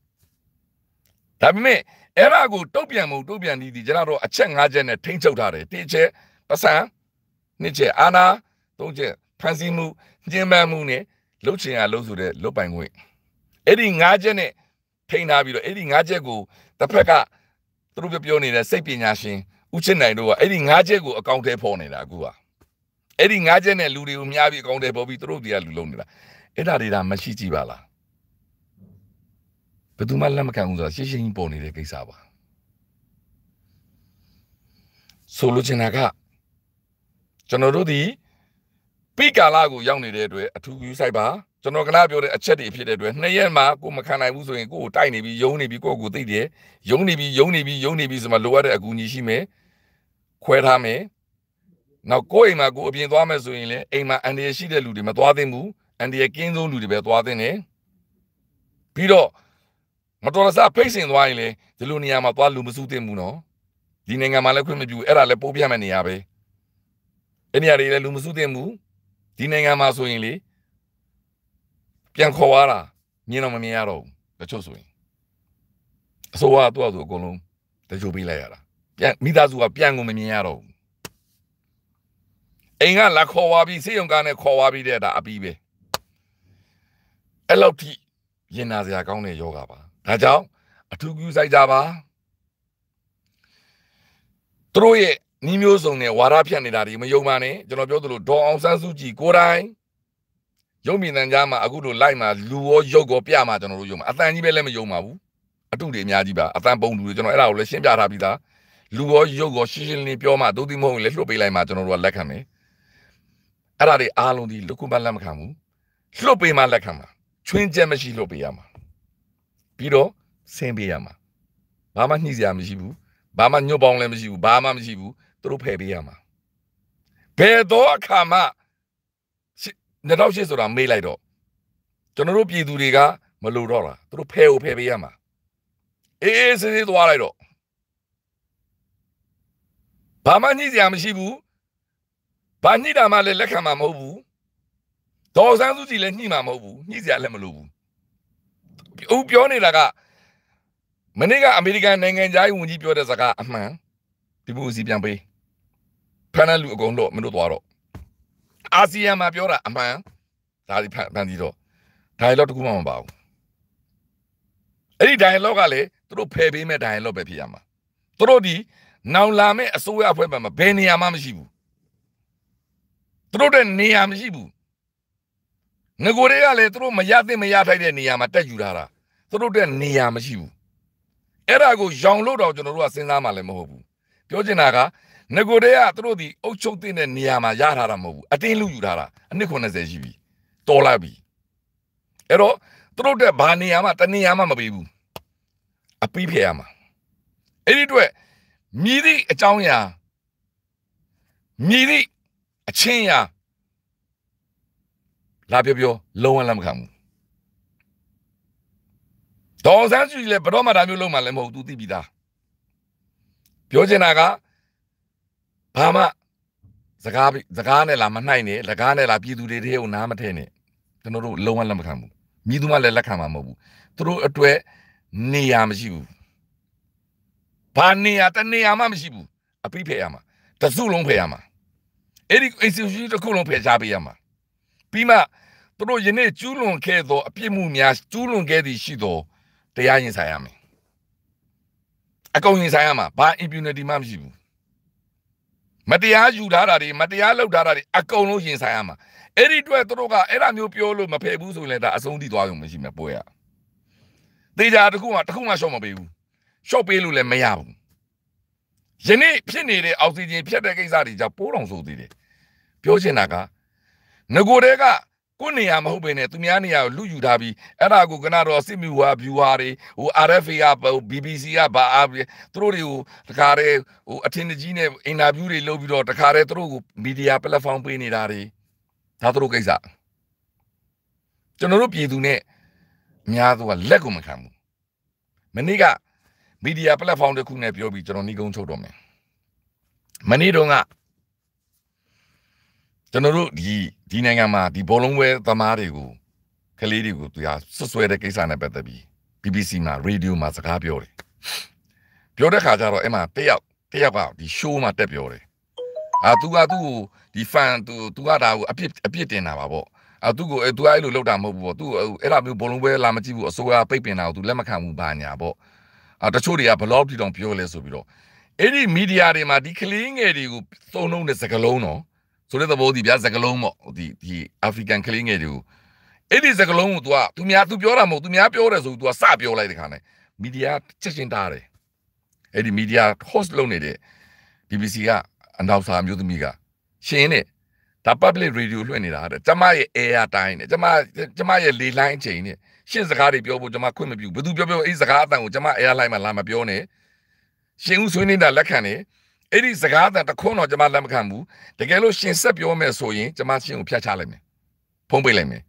[SPEAKER 1] ဒါပေမဲ့အဲ့ဒါကိုတုတ်ပြန်မှုတုတ်ပြန်သည်ဒီကျွန်တော်တို့အချက်၅ချက်နဲ့ထိမ့်ချုပ်ထားတယ်တစ်ချက်ပစံနှစ်ချက်အာနာသုံးချက်ဖန်ဆီးမှုညှဉ်းပန်းမှုနဲ့လှုပ်ချင်ရလှုပ်ဆိုတဲ့လှုပ်ပိုင်ခွင့်အဲ့ဒီ၅ချက်နဲ့ထိန်းထားပြီးတော့အဲ့ဒီ၅ချက်ကိုတစ်ဖက်ကသူတို့ပြောပြောနေတဲ့စိတ်ပညာရှင်ဦးချစ်နိုင်တို့ကအဲ့ဒီ၅ချက်ကိုအကောင့်ထဲပေါ်နေတာအခုကအဲ့ဒီငါးချက်နဲ့လူတွေကိုမြားပြီးအကောင့်တွေပေါ်ပြီးသူတို့တွေကလူလုံးနေတာအဲ့ဒါတွေဒါမရှိကြည့်ပါလားဘယ်သူမှလက်မခံဘူးဆိုတာရှင်းရှင်းပေါ်နေတဲ့ကိစ္စပါဆိုလိုချင်တာကကျွန်တော်တို့ဒီပိကာလကိုရောက်နေတဲ့အတွက်အထူးယူဆိုင်ပါကျွန်တော်ကလာပြောတဲ့အချက်တွေဖြစ်တဲ့အတွက်နှစ်ရက်မှကိုမခံနိုင်ဘူးဆိုရင်ကိုကိုတိုက်နေပြီးယုံနေပြီးကိုကိုသိတယ်ယုံနေပြီးယုံနေပြီးယုံနေပြီးဆိုမှလိုအပ်တဲ့အကူအညီရှိမယ်ခွဲထားမယ်နောက်ကိုယ့်အိမ်မှာကိုယ်အပြင်သွားမယ်ဆိုရင်လည်းအိမ်မှာအန်ဒီရရှိတဲ့လူတွေမသွားသင့်ဘူးအန်ဒီရကင်းဆုံးလူတွေပဲသွားသင့်တယ်ပြီးတော့မတော်တဆဖိတ်စင်သွားရင်လည်းဒီလိုနေရာမှာသွားလူမစုသင့်ဘူးနော်ဒီနိုင်ငံမှာလည်းခွင့်မပြုအဲ့ဒါလည်းပိုးပြမဲ့နေရာပဲအဲ့နေရာတွေလည်းလူမစုသင့်ဘူးဒီနိုင်ငံမှာဆိုရင်လေပြန်ခေါ်သွားတာမြင်တော့မမြင်ရတော့ဘူးတချို့ဆိုရင်အစိုးရကတော့သူအကုန်လုံးတချို့ပေးလိုက်ရတာပြန်မိသားစုကပြန်ကိုမမြင်ရတော့ဘူးအိမ်ကလာခေါ်ဝါပြီးစေယုံကနဲ့ခေါ်ဝါပြီးတဲ့ဒါအပြီးပဲအဲ့လောက်ထိရင်နာစရာကောင်းတဲ့ယောဂပါဒါကြောင့်အထူးကူးဆိုင်ကြပါသူတို့ရဲ့နှီးမျိုးစုံနဲ့ဝါဒဖြန့်နေတာဒီမယုံပါနဲ့ကျွန်တော်ပြောသလိုဒေါ်အောင်ဆန်းစုကြည်ကိုတိုင်ရုပ်မြင်သံကြားမှာအခုလိုလိုက်မှာလူရောရုပ်ရောပြမှာကျွန်တော်တို့ယုံမှာအတန်ကြီးပဲလည်းမယုံပါဘူးအတုတွေအများကြီးပါအတန်ပုံလူတွေကျွန်တော်အဲ့ဒါကိုလည်းရှင်းပြထားပြီးသားလူရောရုပ်ရောရှင်းရှင်းလင်းလင်းပြောမှာသို့သိမဟုတ်ရင်လည်းလွှတ်ပေးလိုက်မှာကျွန်တော်တို့ကလက်ခံမယ်အဲ့ဒါတွေအားလုံးဒီလူကုမလက်မခံဘူးလွတ်ပေးမှလက်ခံမှာချွင်းချက်မရှိလွတ်ပေးရမှာပြီးတော့ဆင်းပေးရမှာဘာမှနှိစရာမရှိဘူးဘာမှညှို့ပေါင်းလည်းမရှိဘူးဘာမှမရှိဘူးသူတို့ဖယ်ပေးရမှာဘယ်တော့အခါမှ2008ဆိုတာမေးလိုက်တော့ကျွန်တော်တို့ပြည်သူတွေကမလိုတော့လားသူတို့ဖယ်ကိုဖယ်ပေးရမှာအေးအေးဆေးဆေးသွားလိုက်တော့ဘာမှနှိစရာမရှိဘူးဘာညှိတာမှလည်းလက်ခံမှာမဟုတ်ဘူးဒေါ်စန်းစုကြည်လည်းညှိမှာမဟုတ်ဘူးညှိစရာလည်းမလိုဘူးဦးပြောနေတာကမနေ့ကအမေရိကန်နိုင်ငံသားဝန်ကြီးပြောတဲ့စကားအမှန်ဒီမိုစီပြန်ပေးဖန်လူအကုန်တော့မလို့သွားတော့အာဆီယံမှာပြောတာအမှန်ဒါဒီဖန်ဖန်ဒီတော့ dialogue တခုမှမပါဘူးအဲ့ဒီ dialogue ကလေသူတို့ဖယ်ပေးမဲ့ dialogue ပဲဖြစ်ရမှာသူတို့ဒီနောင်လာမဲ့အစိုးရအဖွဲ့မှာဘယ်နေရာမှမရှိဘူးသူတို့တဲ့နေရာမရှိဘူးငကိုတွေကလည်းသူတို့မရသင့်မရထိုက်တဲ့နေရာမှာတက်ယူထားတာသူတို့တဲ့နေရာမရှိဘူးအဲ့ဒါကိုရောင်လို့တော့ကျွန်တော်တို့ကစဉ်းစားမှလည်းမဟုတ်ဘူးပြောချင်တာကငကိုတွေကသူတို့ဒီအုပ်ချုပ်တဲ့နေရာမှာရထားတာမဟုတ်ဘူးအတင်းလူယူထားတာအနှစ်90ရှိပြီတော်လာပြီအဲ့တော့သူတို့တဲ့ဘာနေရာမှာတနေရာမှာမပေးဘူးအပီးဖျက်ရမှာအဲ့ဒီအတွက်မြည်သည့်အကြောင်းအရာမြည်သည့်အချင်းရလာပြောပြော လုံးဝလက်မခံဘူးဒေါ်စန်းစုကြီးလည်းဘတော်မှဒါမျိုးလုံးမှလည်းမဟုတ်သူသိပြီသားပြောချင်တာကဘာမှစကားစကားနဲ့လာမနှိုက်နဲ့လကားနဲ့လာပြည်သူတွေတဲ့ကိုနားမထဲနဲ့ကျွန်တော်တို့လုံးဝလက်မခံဘူးမိသူမလည်းလက်ခံမှာမဟုတ်ဘူးသူတို့အတွက်နေရာမရှိဘူးဘာနေရာတနေရာမှမရှိဘူးအပိဖယ်ရမှာ တစုလုံးဖယ်ရမှာအဲ့ဒီ institution တစ်ခုလုံးဖယ်ရှားပေးရမှာပြီးမှသူတို့ယနေ့ကျူးလွန်ခဲ့သောအပြစ်မှုများကျူးလွန်ခဲ့သည်ရှိသောတရားရင်ဆိုင်ရမယ်အကုန်ရင်ဆိုင်ရမှာဘာ impunity မှမရှိဘူးမတရားယူထားတာတွေမတရားလုပ်ထားတာတွေအကုန်လုံးရင်ဆိုင်ရမှာအဲ့ဒီအတွက်သူတို့ကအဲ့ဒါမျိုးပြောလို့မဖယ်ဘူးဆိုရင်လည်းဒါအဆုံးထိသွားရုံမရှိမှာပွဲရတေချာတစ်ခုမှတစ်ခုမှရှော့မပေးဘူးရှော့ပေးလို့လည်းမရဘူးယနေ့ဖြစ်နေတဲ့အောက်ဆီဂျင်ဖြတ်တဲ့ကိစ္စတွေကြောင့်ပိုးတော်ဆိုသေးတယ်ပြောချင်တာကငကိုတဲကကိုနေရာမဟုတ်ပင်နဲ့သူများနေရာကိုလူယူထားပြီးအဲ့ဒါကိုကနာတော့စစ်မြူဟာ viewer တွေဟို RFA က BBC ကဘာအားပြီးသူတို့တွေကိုတခါတည်းဟိုအထင်ကြီးနဲ့ interview တွေလုပ်ပြီးတော့တခါတည်းသူတို့ကို media platform ပေးနေတာတွေဒါသူတို့ကိစ္စကျွန်တော်တို့ပြည်သူနဲ့အများစုကလက်ကိုမခံဘူးမနေ့က media platform တစ်ခုနဲ့ပြောပြီးကျွန်တော်နှီးကုန်းချုပ်တော့မယ်မနေ့တော့ကကျွန်တော်တို့ဒီဒီနိုင်ငံမှာဒီဘောလုံးပွဲသမားတွေကိုကလေးတွေကိုသူကဆွဆွဲတဲ့ကိစ္စနဲ့ပတ်သက်ပြီး BBC မှာရေဒီယိုမှာစကားပြောတယ်ပြောတဲ့ခါကျတော့အဲ့မှာတယောက်တယောက်ကဒီ show မှာတက်ပြောတယ်အာ तू ကသူ့ကိုဒီ fan သူ तू ကဒါကိုအပြစ်အပြစ်တင်တာပါပေါ့အာ तू ကိုအဲ तू အဲ့လိုလုပ်တာမဟုတ်ဘူးပေါ့ तू အဲ့ဒါမျိုးဘောလုံးပွဲလာမကြည့်ဘူးအစိုးရပိတ်ပင်တာကို तू လက်မခံဘူးဘာညာပေါ့အာတချို့တွေကဘလော့တီတောင်ပြောလဲဆိုပြီးတော့အဲ့ဒီမီဒီယာတွေမှာဒီကလေးငယ်တွေကိုသုံးလုံးတဲ့စကားလုံးတော့ဆိုတဲ့သဘောဒီဗျာစကလုံးပေါ့ဒီဒီအာဖရိကန်ကလေးငယ်တွေကိုအဲ့ဒီစကလုံးကို तू อ่ะ तू များ तू ပြောတာမဟုတ် तू များပြောတယ်ဆို तू อ่ะစပြောလိုက်တဲ့ခါနဲ့မီဒီယာချက်ချင်းတားတယ်အဲ့ဒီမီဒီယာ host လုပ်နေတဲ့ BBC ကအန်ဒေါက်ဆာမျိုးသမီးကရှင်းနေဒါ public radio လွှင့်နေတာတဲ့ကျမရဲ့ air တိုင်းနဲ့ကျမကျမရဲ့လေလိုင်းအချိန်နဲ့ရှင်းစကားတွေပြောဖို့ကျမခွင့်မပြုဘူးဘယ်သူပြောပြောအဲ့စကားအတန်ကိုကျမ air line မှာလာမပြောနဲ့ရှင်းဦးဆွေးနေတာလက်ခံတယ်အဲ့ဒီစကားတန်တခွန်းတော့ကျွန်မလက်မခံဘူးတကယ်လို့ရှင်ဆက်ပြောမယ်ဆိုရင်ကျွန်မရှင်ကိုဖျက်ချလိုက်မယ်ဖုံးပေးလိုက်မယ်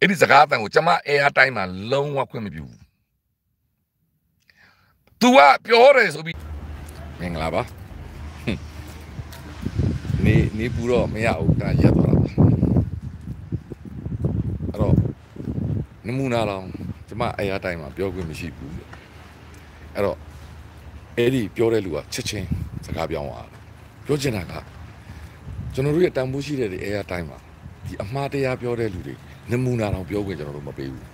[SPEAKER 1] အဲ့ဒီစကားတန်ကိုကျွန်မအဲအတိုင်းမှာလုံးဝခွင့်မပြုဘူး तू ကပြောတယ်ဆိုပြီးမင်္ဂလာပါနေနေပူတော့မရဘူးဒါရက်သွားတာအဲ့တော့နမူနာတော့ကျွန်မအဲအတိုင်းမှာပြောခွင့်မရှိဘူးအဲ့တော့အဲ့ဒီပြောတဲ့လူကချက်ချင်းစကားပြောင်းသွားတယ်ပြောချင်တာကကျွန်တော်တို့ရဲ့တန်ဖိုးရှိတဲ့အဲအတိုင်းမှာဒီအမှားတရားပြောတဲ့လူတွေနမူနာတော့ပြောခွင့်ကျွန်တော်တို့မပေးဘူး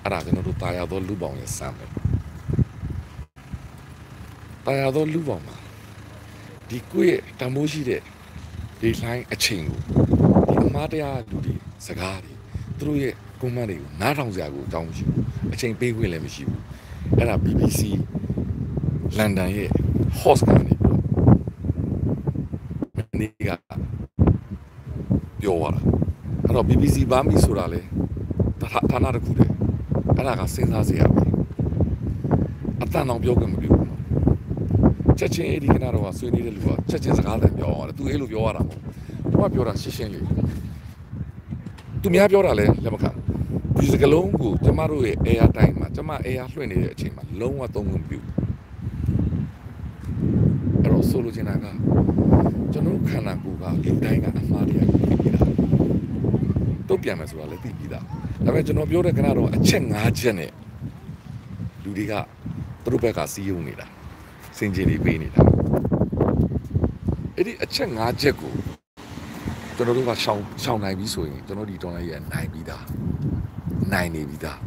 [SPEAKER 1] အဲ့ဒါကျွန်တော်တို့တာယာသောလူပေါင်းရဲ့စမ်းပဲတာယာသောလူပေါင်းမှာဒီကိုယ့်ရဲ့တန်ဖိုးရှိတဲ့ဒီလိုင်းအချိန်ကိုဒီအမှားတရားလူတွေစကားတွေသူတို့ရဲ့ကွန်မန့်တွေကိုနားထောင်စရာကိုအကြောင်းမရှိဘူးအချိန်ပေးခွင့်လည်းမရှိဘူးအဲ့ဒါ BBC လန်ဒန်ရဲ့ host ကနေပြီးတော့မနေ့ကပြောသွားတာအဲ့တော့ BBC ဘာမီဆိုတာလေဌာနတစ်ခုတည်းအဲ့ဒါကစဉ်းစားစေရမယ်အတန်အောင်ပြောခွင့်မပြုဘူးနော်ချက်ချင်းအဲ့ဒီခဏတော့ဆွေးနေတဲ့လူကချက်ချင်းစကားတန်ပြောရတယ်သူအဲ့လိုပြောရတာမဟုတ်ဘူးဘာပြောတာရှင်းရှင်းလေးသူများပြောတာလဲလက်မခံဒီစကလုံးကိုကျမတို့ရဲ့ air time မှာကျမ air လွှင့်နေတဲ့အချိန်မှာလုံးဝသုံးခွင့်မပြုဘူးတော့ဆိုလိုချင်တာကကျွန်တော်ခန္ဓာကိုယ်ကလူတိုင်းကအမှားတရားကိုသိပြီးသားတုတ်ပြန်မယ်ဆိုတာလည်းသိပြီးသားဒါပေမဲ့ကျွန်တော်ပြောတဲ့ခဏတော့အချက်၅ချက်နဲ့လူတွေကသူတို့ဘက်ကစီးယုံနေတာစင်ကြင်တွေပေးနေတာအဲ့ဒီအချက်၅ချက်ကိုကျွန်တော်တို့ကရှောင်ရှောင်နိုင်ပြီဆိုရင်ကျွန်တော်ဒီ online ရဲ့နိုင်ပြီးသားနိုင်နေပြီးသား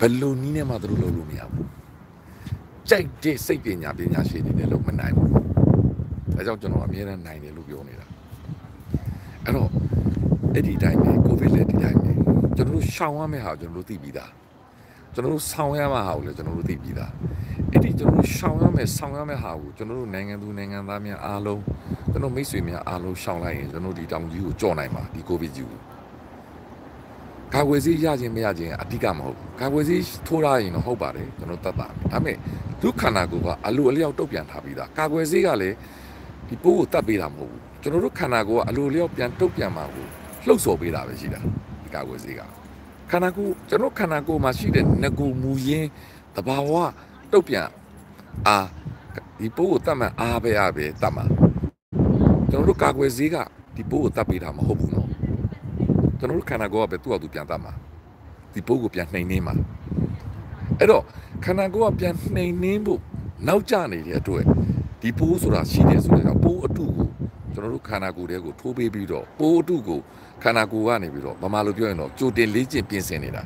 [SPEAKER 1] ဘယ်လိုနည်းနဲ့မှသူတို့လုပ်လို့မရဘူးကြိုက်တဲ့စိတ်ပညာပညာရှိတွေလည်းလုံးမနိုင်ဘူး။ဒါကြောင့်ကျွန်တော်အမြဲတမ်းနိုင်တယ်လို့ပြောနေတာ။အဲ့တော့အဲ့ဒီတိုင်းပဲကိုဗစ်လည်းဒီတိုင်းပဲကျွန်တော်တို့ရှောင်ရမယ့်ဟာကျွန်တော်တို့သိပြီးသား။ကျွန်တော်တို့ဆောင်ရမယ့်ဟာကိုလည်းကျွန်တော်တို့သိပြီးသား။အဲ့ဒီကျွန်တော်တို့ရှောင်ရမယ့်ဆောင်ရမယ့်ဟာကိုကျွန်တော်တို့နိုင်ငံသူနိုင်ငံသားများအားလုံးကျွန်တော်မိတ်ဆွေများအားလုံးရှောင်လိုက်ရင်ကျွန်တော်ဒီတောင်ကြီးကိုကြော်နိုင်မှာဒီကိုဗစ်ကြီးကို။ကာကွယ်ဆေးရခြင်းမရခြင်းအဓိကမဟုတ်ဘူးကာကွယ်ဆေးထိုးရရင်တော့ဟုတ်ပါတယ်ကျွန်တော်တတ်တာဒါပေမဲ့လူခန္ဓာကိုယ်ကအလိုအလျောက်တုတ်ပြန်ထားပြီးသားကာကွယ်ဆေးကလည်းဒီပိုးကိုတတ်ပေးတာမဟုတ်ဘူးကျွန်တော်တို့ခန္ဓာကိုယ်ကအလိုလျောက်ပြန်တုတ်ပြန်မှာကိုလှုပ်ဆော်ပေးတာပဲရှိတာဒီကာကွယ်ဆေးကခန္ဓာကိုယ်ကျွန်တော်ခန္ဓာကိုယ်မှာရှိတဲ့ငကူမူရင်းတဘာဝတုတ်ပြန်အာဒီပိုးကိုတတ်မှန်အားပဲအားပဲတတ်မှန်ကျွန်တော်တို့ကာကွယ်ဆေးကဒီပိုးကိုတတ်ပေးတာမဟုတ်ဘူးနော်ကျွန်တော်တို့ခန္ဓာကိုယ်ကပဲသူ့ဟာသူပြန်တတ်မှာဒီပိုးကိုပြန်နှိမ်နှင်းမှာအဲ့တော့ခန္ဓာကိုယ်ကပြန်နှိမ်နှင်းဖို့နောက်ကျနေတဲ့အတွက်ဒီပိုးဆိုတာရှိတယ်ဆိုတော့ပိုးအတုကိုကျွန်တော်တို့ခန္ဓာကိုယ်ထဲကိုထိုးပေးပြီးတော့ပိုးအတုကိုခန္ဓာကိုယ်ကနေပြီးတော့ဗမာလိုပြောရင်တော့ကြိုတင်လေ့ကျင့်ပြင်ဆင်နေတာ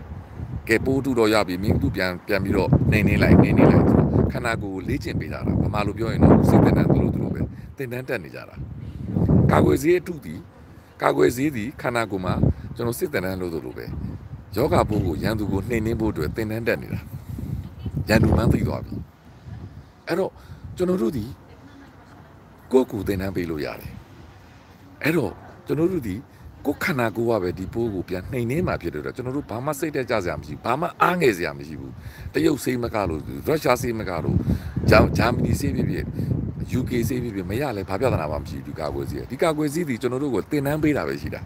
[SPEAKER 1] ကဲပိုးအတုတော့ရပြီမင်းသူ့ပြန်ပြန်ပြီးတော့နှိမ်နှင်းလိုက်နှိမ်နှင်းလိုက်ခန္ဓာကိုယ်လေ့ကျင့်ပေးတာဗမာလိုပြောရင်တော့စိတ်တဏ္ဍာသူလိုသူလိုပဲသင်တန်းတက်နေကြတာကာကွယ်ဆေးအတုသည်ကာကွယ်ဆေးသည်ခန္ဓာကိုယ်မှာကျွန်တော်စစ်တန်တန်းလို့ဆိုလို့ပဲယောဂပိုးကိုရန်သူကိုနှိမ်နှင်းဖို့အတွက်သင်တန်းတက်နေတာရန်သူမှန်းသိသွားပြီအဲ့တော့ကျွန်တော်တို့ဒီကိုယ့်ကိုယ်သင်တန်းပေးလို့ရတယ်အဲ့တော့ကျွန်တော်တို့ဒီကိုယ်ခန္ဓာကိုယ်ကပဲဒီပိုးကိုပြန်နှိမ်နှင်းมาဖြစ်တယ်တော့ကျွန်တော်တို့ဘာမှစိတ်တက်ကြစရာမရှိဘာမှအားငယ်စရာမရှိဘူးတရုတ်စိတ်မကလို့ရုရှားစိတ်မကလို့ဂျာမနီစိတ်ဖြစ်ဖြစ် UK စိတ်ဖြစ်ဖြစ်မရလဲဘာပြဿနာမှမရှိဘူးဒီကာကွယ်စီဒီကာကွယ်စီဒီကျွန်တော်တို့ကိုသင်တန်းပေးတာပဲရှိတာ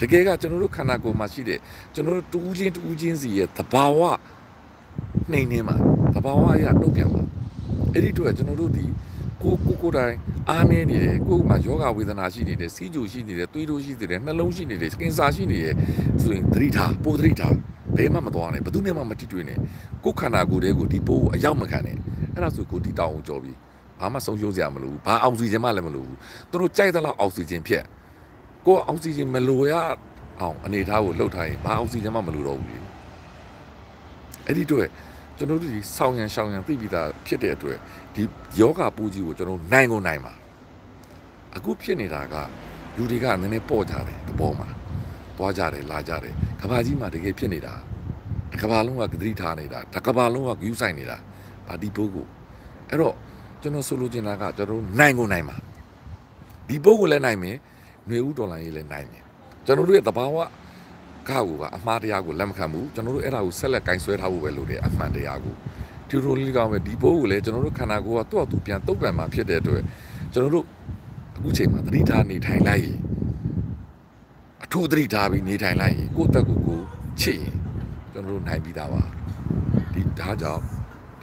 [SPEAKER 1] တကယ်ကကျွန်တော်တို့ခန္ဓာကိုယ်မှာရှိတဲ့ကျွန်တော်တို့တူးချင်းတူးချင်းစီရဲ့သဘာဝနှိမ့်နေမှာသဘာဝအရာတုတ်ပြန်မှာအဲ့ဒီတော့ကျွန်တော်တို့ဒီကိုကိုကိုတိုင်းအားနည်းနေတယ်ကိုယ်မှာယောဂဝေဒနာရှိနေတယ်စီးကြိုရှိနေတယ်သွေးတိုးရှိနေတယ်နှလုံးရှိနေတယ်ကင်ဆာရှိနေတယ်ဆိုရင်သတိထားပိုသတိထားဘယ်မှမသွားနဲ့ဘယ်သူနဲ့မှမတိတွေ့နဲ့ကိုယ်ခန္ဓာကိုယ်တွေကိုဒီပိုးကိုအရောက်မခံနဲ့အဲ့ဒါဆိုကိုဒီတောင်းအောင်ကြော်ပြီးဘာမှဆုံးရှုံးစရာမလိုဘူးဘာအောက်ဆီဂျင်မှလည်းမလိုဘူးသူတို့ကြိုက်သလောက်အောက်ဆီဂျင်ဖြတ်ကိုကအောက်ဆီဂျင်မလိုရအောင်အနေထားကိုလှုပ်ထားရင်ဘာအောက်ဆီဂျင်မှမလိုတော့ဘူးအဲ့ဒီတော့ကျွန်တော်တို့ဒီဆောင်းရံရှောင်းရံသိပြီးသားဖြစ်တဲ့အတွက်ဒီယောဂပူကြီးကိုကျွန်တော်နိုင်ကိုနိုင်ပါအခုဖြစ်နေတာကလူတွေကနည်းနည်းပေါ့ကြတယ်သဘောမှာသွားကြတယ်လာကြတယ်ကဘာကြီးမှာတကယ်ဖြစ်နေတာကဘာလုံးကကတိထားနေတာတကဘာလုံးကယူဆိုင်နေတာဗာဒီပုဂ္ဂိုလ်အဲ့တော့ကျွန်တော်ဆိုလိုချင်တာကကျွန်တော်နိုင်ကိုနိုင်ပါဒီပုဂ္ဂိုလ်လည်းနိုင်မယ်ຫນွေဦးတော်လိုင်းရေးလည်းနိုင်တယ်ကျွန်တော်တို့ရဲ့သဘာဝကကိုကအမှားတရားကိုလက်မခံဘူးကျွန်တော်တို့အဲ့ဒါကိုဆက်လက်ကင်ဆွဲထားဖို့ပဲလိုတယ်အမှန်တရားကိုထူထူလေးကောင်းပဲဒီပိုးကိုလည်းကျွန်တော်တို့ခန္ဓာကိုယ်ကသူ့အတူပြန်တုတ်ပြန်มาဖြစ်တဲ့အတွက်ကျွန်တော်တို့အခုချိန်မှာသတိထားနေထိုင်လိုက်ရင်အထူးသတိထားပြီးနေထိုင်လိုက်ရင်ကိုယ့်တက်ကိုကိုချစ်ရင်ကျွန်တော်တို့နိုင်ပြီးသားပါဒီဒါကြောင့်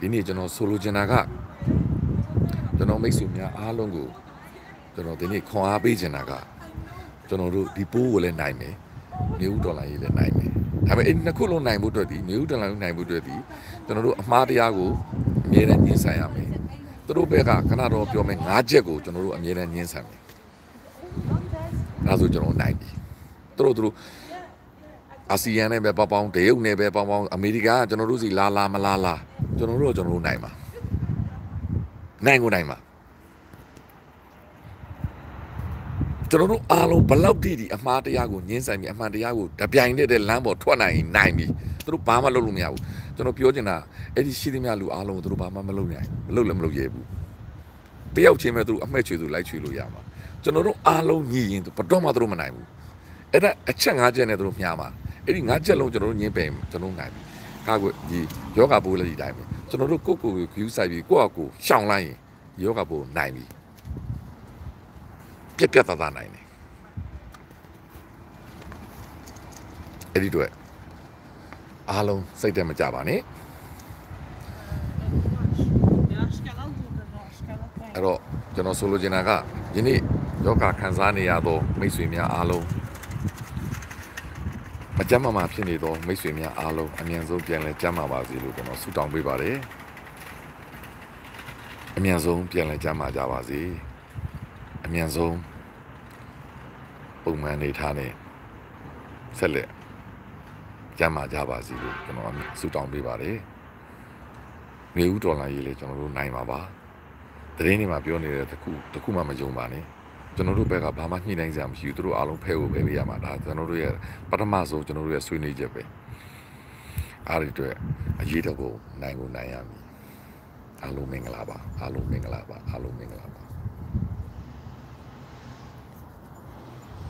[SPEAKER 1] ဒီနေ့ကျွန်တော်ဆိုလိုချင်တာကကျွန်တော်မိတ်ဆွေများအားလုံးကိုကျွန်တော်ဒီနေ့ခွန်အားပေးချင်တာကကျွန်တော်တို့ဒီပိုးကိုလည်းနိုင်မယ်နေဦးဒေါ်လာရေးလည်းနိုင်မယ်ဒါပေမဲ့အဲ့နှစ်ခုလုံးနိုင်ဖို့အတွက်ဒီနေဦးဒေါ်လာရေးနိုင်ဖို့အတွက်ဒီကျွန်တော်တို့အမှားတရားကိုအမြဲတမ်းညှင်းဆန်ရမယ်သူတို့ဘက်ကခဏတော့ပြောမယ်ငါးချက်ကိုကျွန်တော်တို့အမြဲတမ်းညှင်းဆန်မယ်ဒါဆိုကျွန်တော်နိုင်ပြီသူတို့သူတို့အာဆီယံနဲ့ပဲပေါပေါင်းတရုတ်နဲ့ပဲပေါပေါင်းအမေရိကန်ကကျွန်တော်တို့စီလာလာမလာလာကျွန်တော်တို့ကျွန်တော်တို့နိုင်ပါနိုင်ကိုနိုင်ပါကျွန်တော်တို့အားလုံးဘလောက်တိတိအမှားတရားကိုညှင်းဆိုင်ပြီးအမှန်တရားကိုတပြိုင်တည်းတည်းလမ်းပေါ်ထွက်နိုင်နိုင်ပြီသူတို့ဘာမှလုပ်လို့မရဘူးကျွန်တော်ပြောချင်တာအဲ့ဒီရှိသမျှလူအားလုံးကိုသူတို့ဘာမှမလုပ်နိုင်မလုပ်လည်းမလုပ်ရဲဘူးတယောက်ချင်းပဲသူတို့အမှက်ချွေသူလိုက်ချွေလို့ရမှာကျွန်တော်တို့အားလုံးညီရင်ဘတော့မှသူတို့မနိုင်ဘူးအဲ့ဒါအချက်၅ချက်နဲ့သူတို့မြားမှာအဲ့ဒီ၅ချက်လုံးကျွန်တော်တို့ညှင်းပယ်ကျွန်တော်နိုင်ပြီကာကွယ်ဒီယောဂပိုးလည်းဒီတိုင်းပဲကျွန်တော်တို့ကိုယ့်ကိုယ်ကိုယူဆိုင်ပြီးကိုယ့်အကူရှောင်လိုက်ရင်ယောဂပိုးနိုင်ပြီပြက်ပြက်သားသားနိုင်တယ်အဲ့ဒီတော့အားလုံးစိတ်တက်မကြပါနဲ့အဲ့တော့ကျွန်တော်ဆိုလိုချင်တာကယနေ့ယောဂခံစားနေရသော မိတ်ဆွေများအားလုံးမကြမ်းမမာဖြစ်နေသောမိတ်ဆွေများအားလုံးအမြန်ဆုံးပြန်လည်ကြမ်းမာပါစေလို့ကျွန်တော်ဆုတောင်းပေးပါတယ်အမြန်ဆုံးပြန်လည်ကြမ်းမာကြပါစေ။အမြန်ဆုံးပုံမှန်နေထားနဲ့ဆက်လက်ကြမ်းမာကြပါစီလို့ကျွန်တော်ဆုတောင်းပေးပါတယ်။နေဦးတော်လာရေးလေကျွန်တော်တို့နိုင်ပါပါ။တရင်တွေမှာပြောနေတဲ့တခုတခုမှမယုံပါနဲ့။ကျွန်တော်တို့ဘက်ကဘာမှညှိနှိုင်းစရာမရှိဘူး။သူတို့အားလုံးဖဲဖို့ပဲပေးရမှာဒါကျွန်တော်တို့ရဲ့ပထမဆုံးကျွန်တော်တို့ရဲ့ဆွေးနွေးချက်ပဲ။အားရတဲ့အေးတကူနိုင်ကို နိုင်ရမည်။အားလုံးမင်္ဂလာပါ။အားလုံးမင်္ဂလာပါ။အားလုံးမင်္ဂလာပါ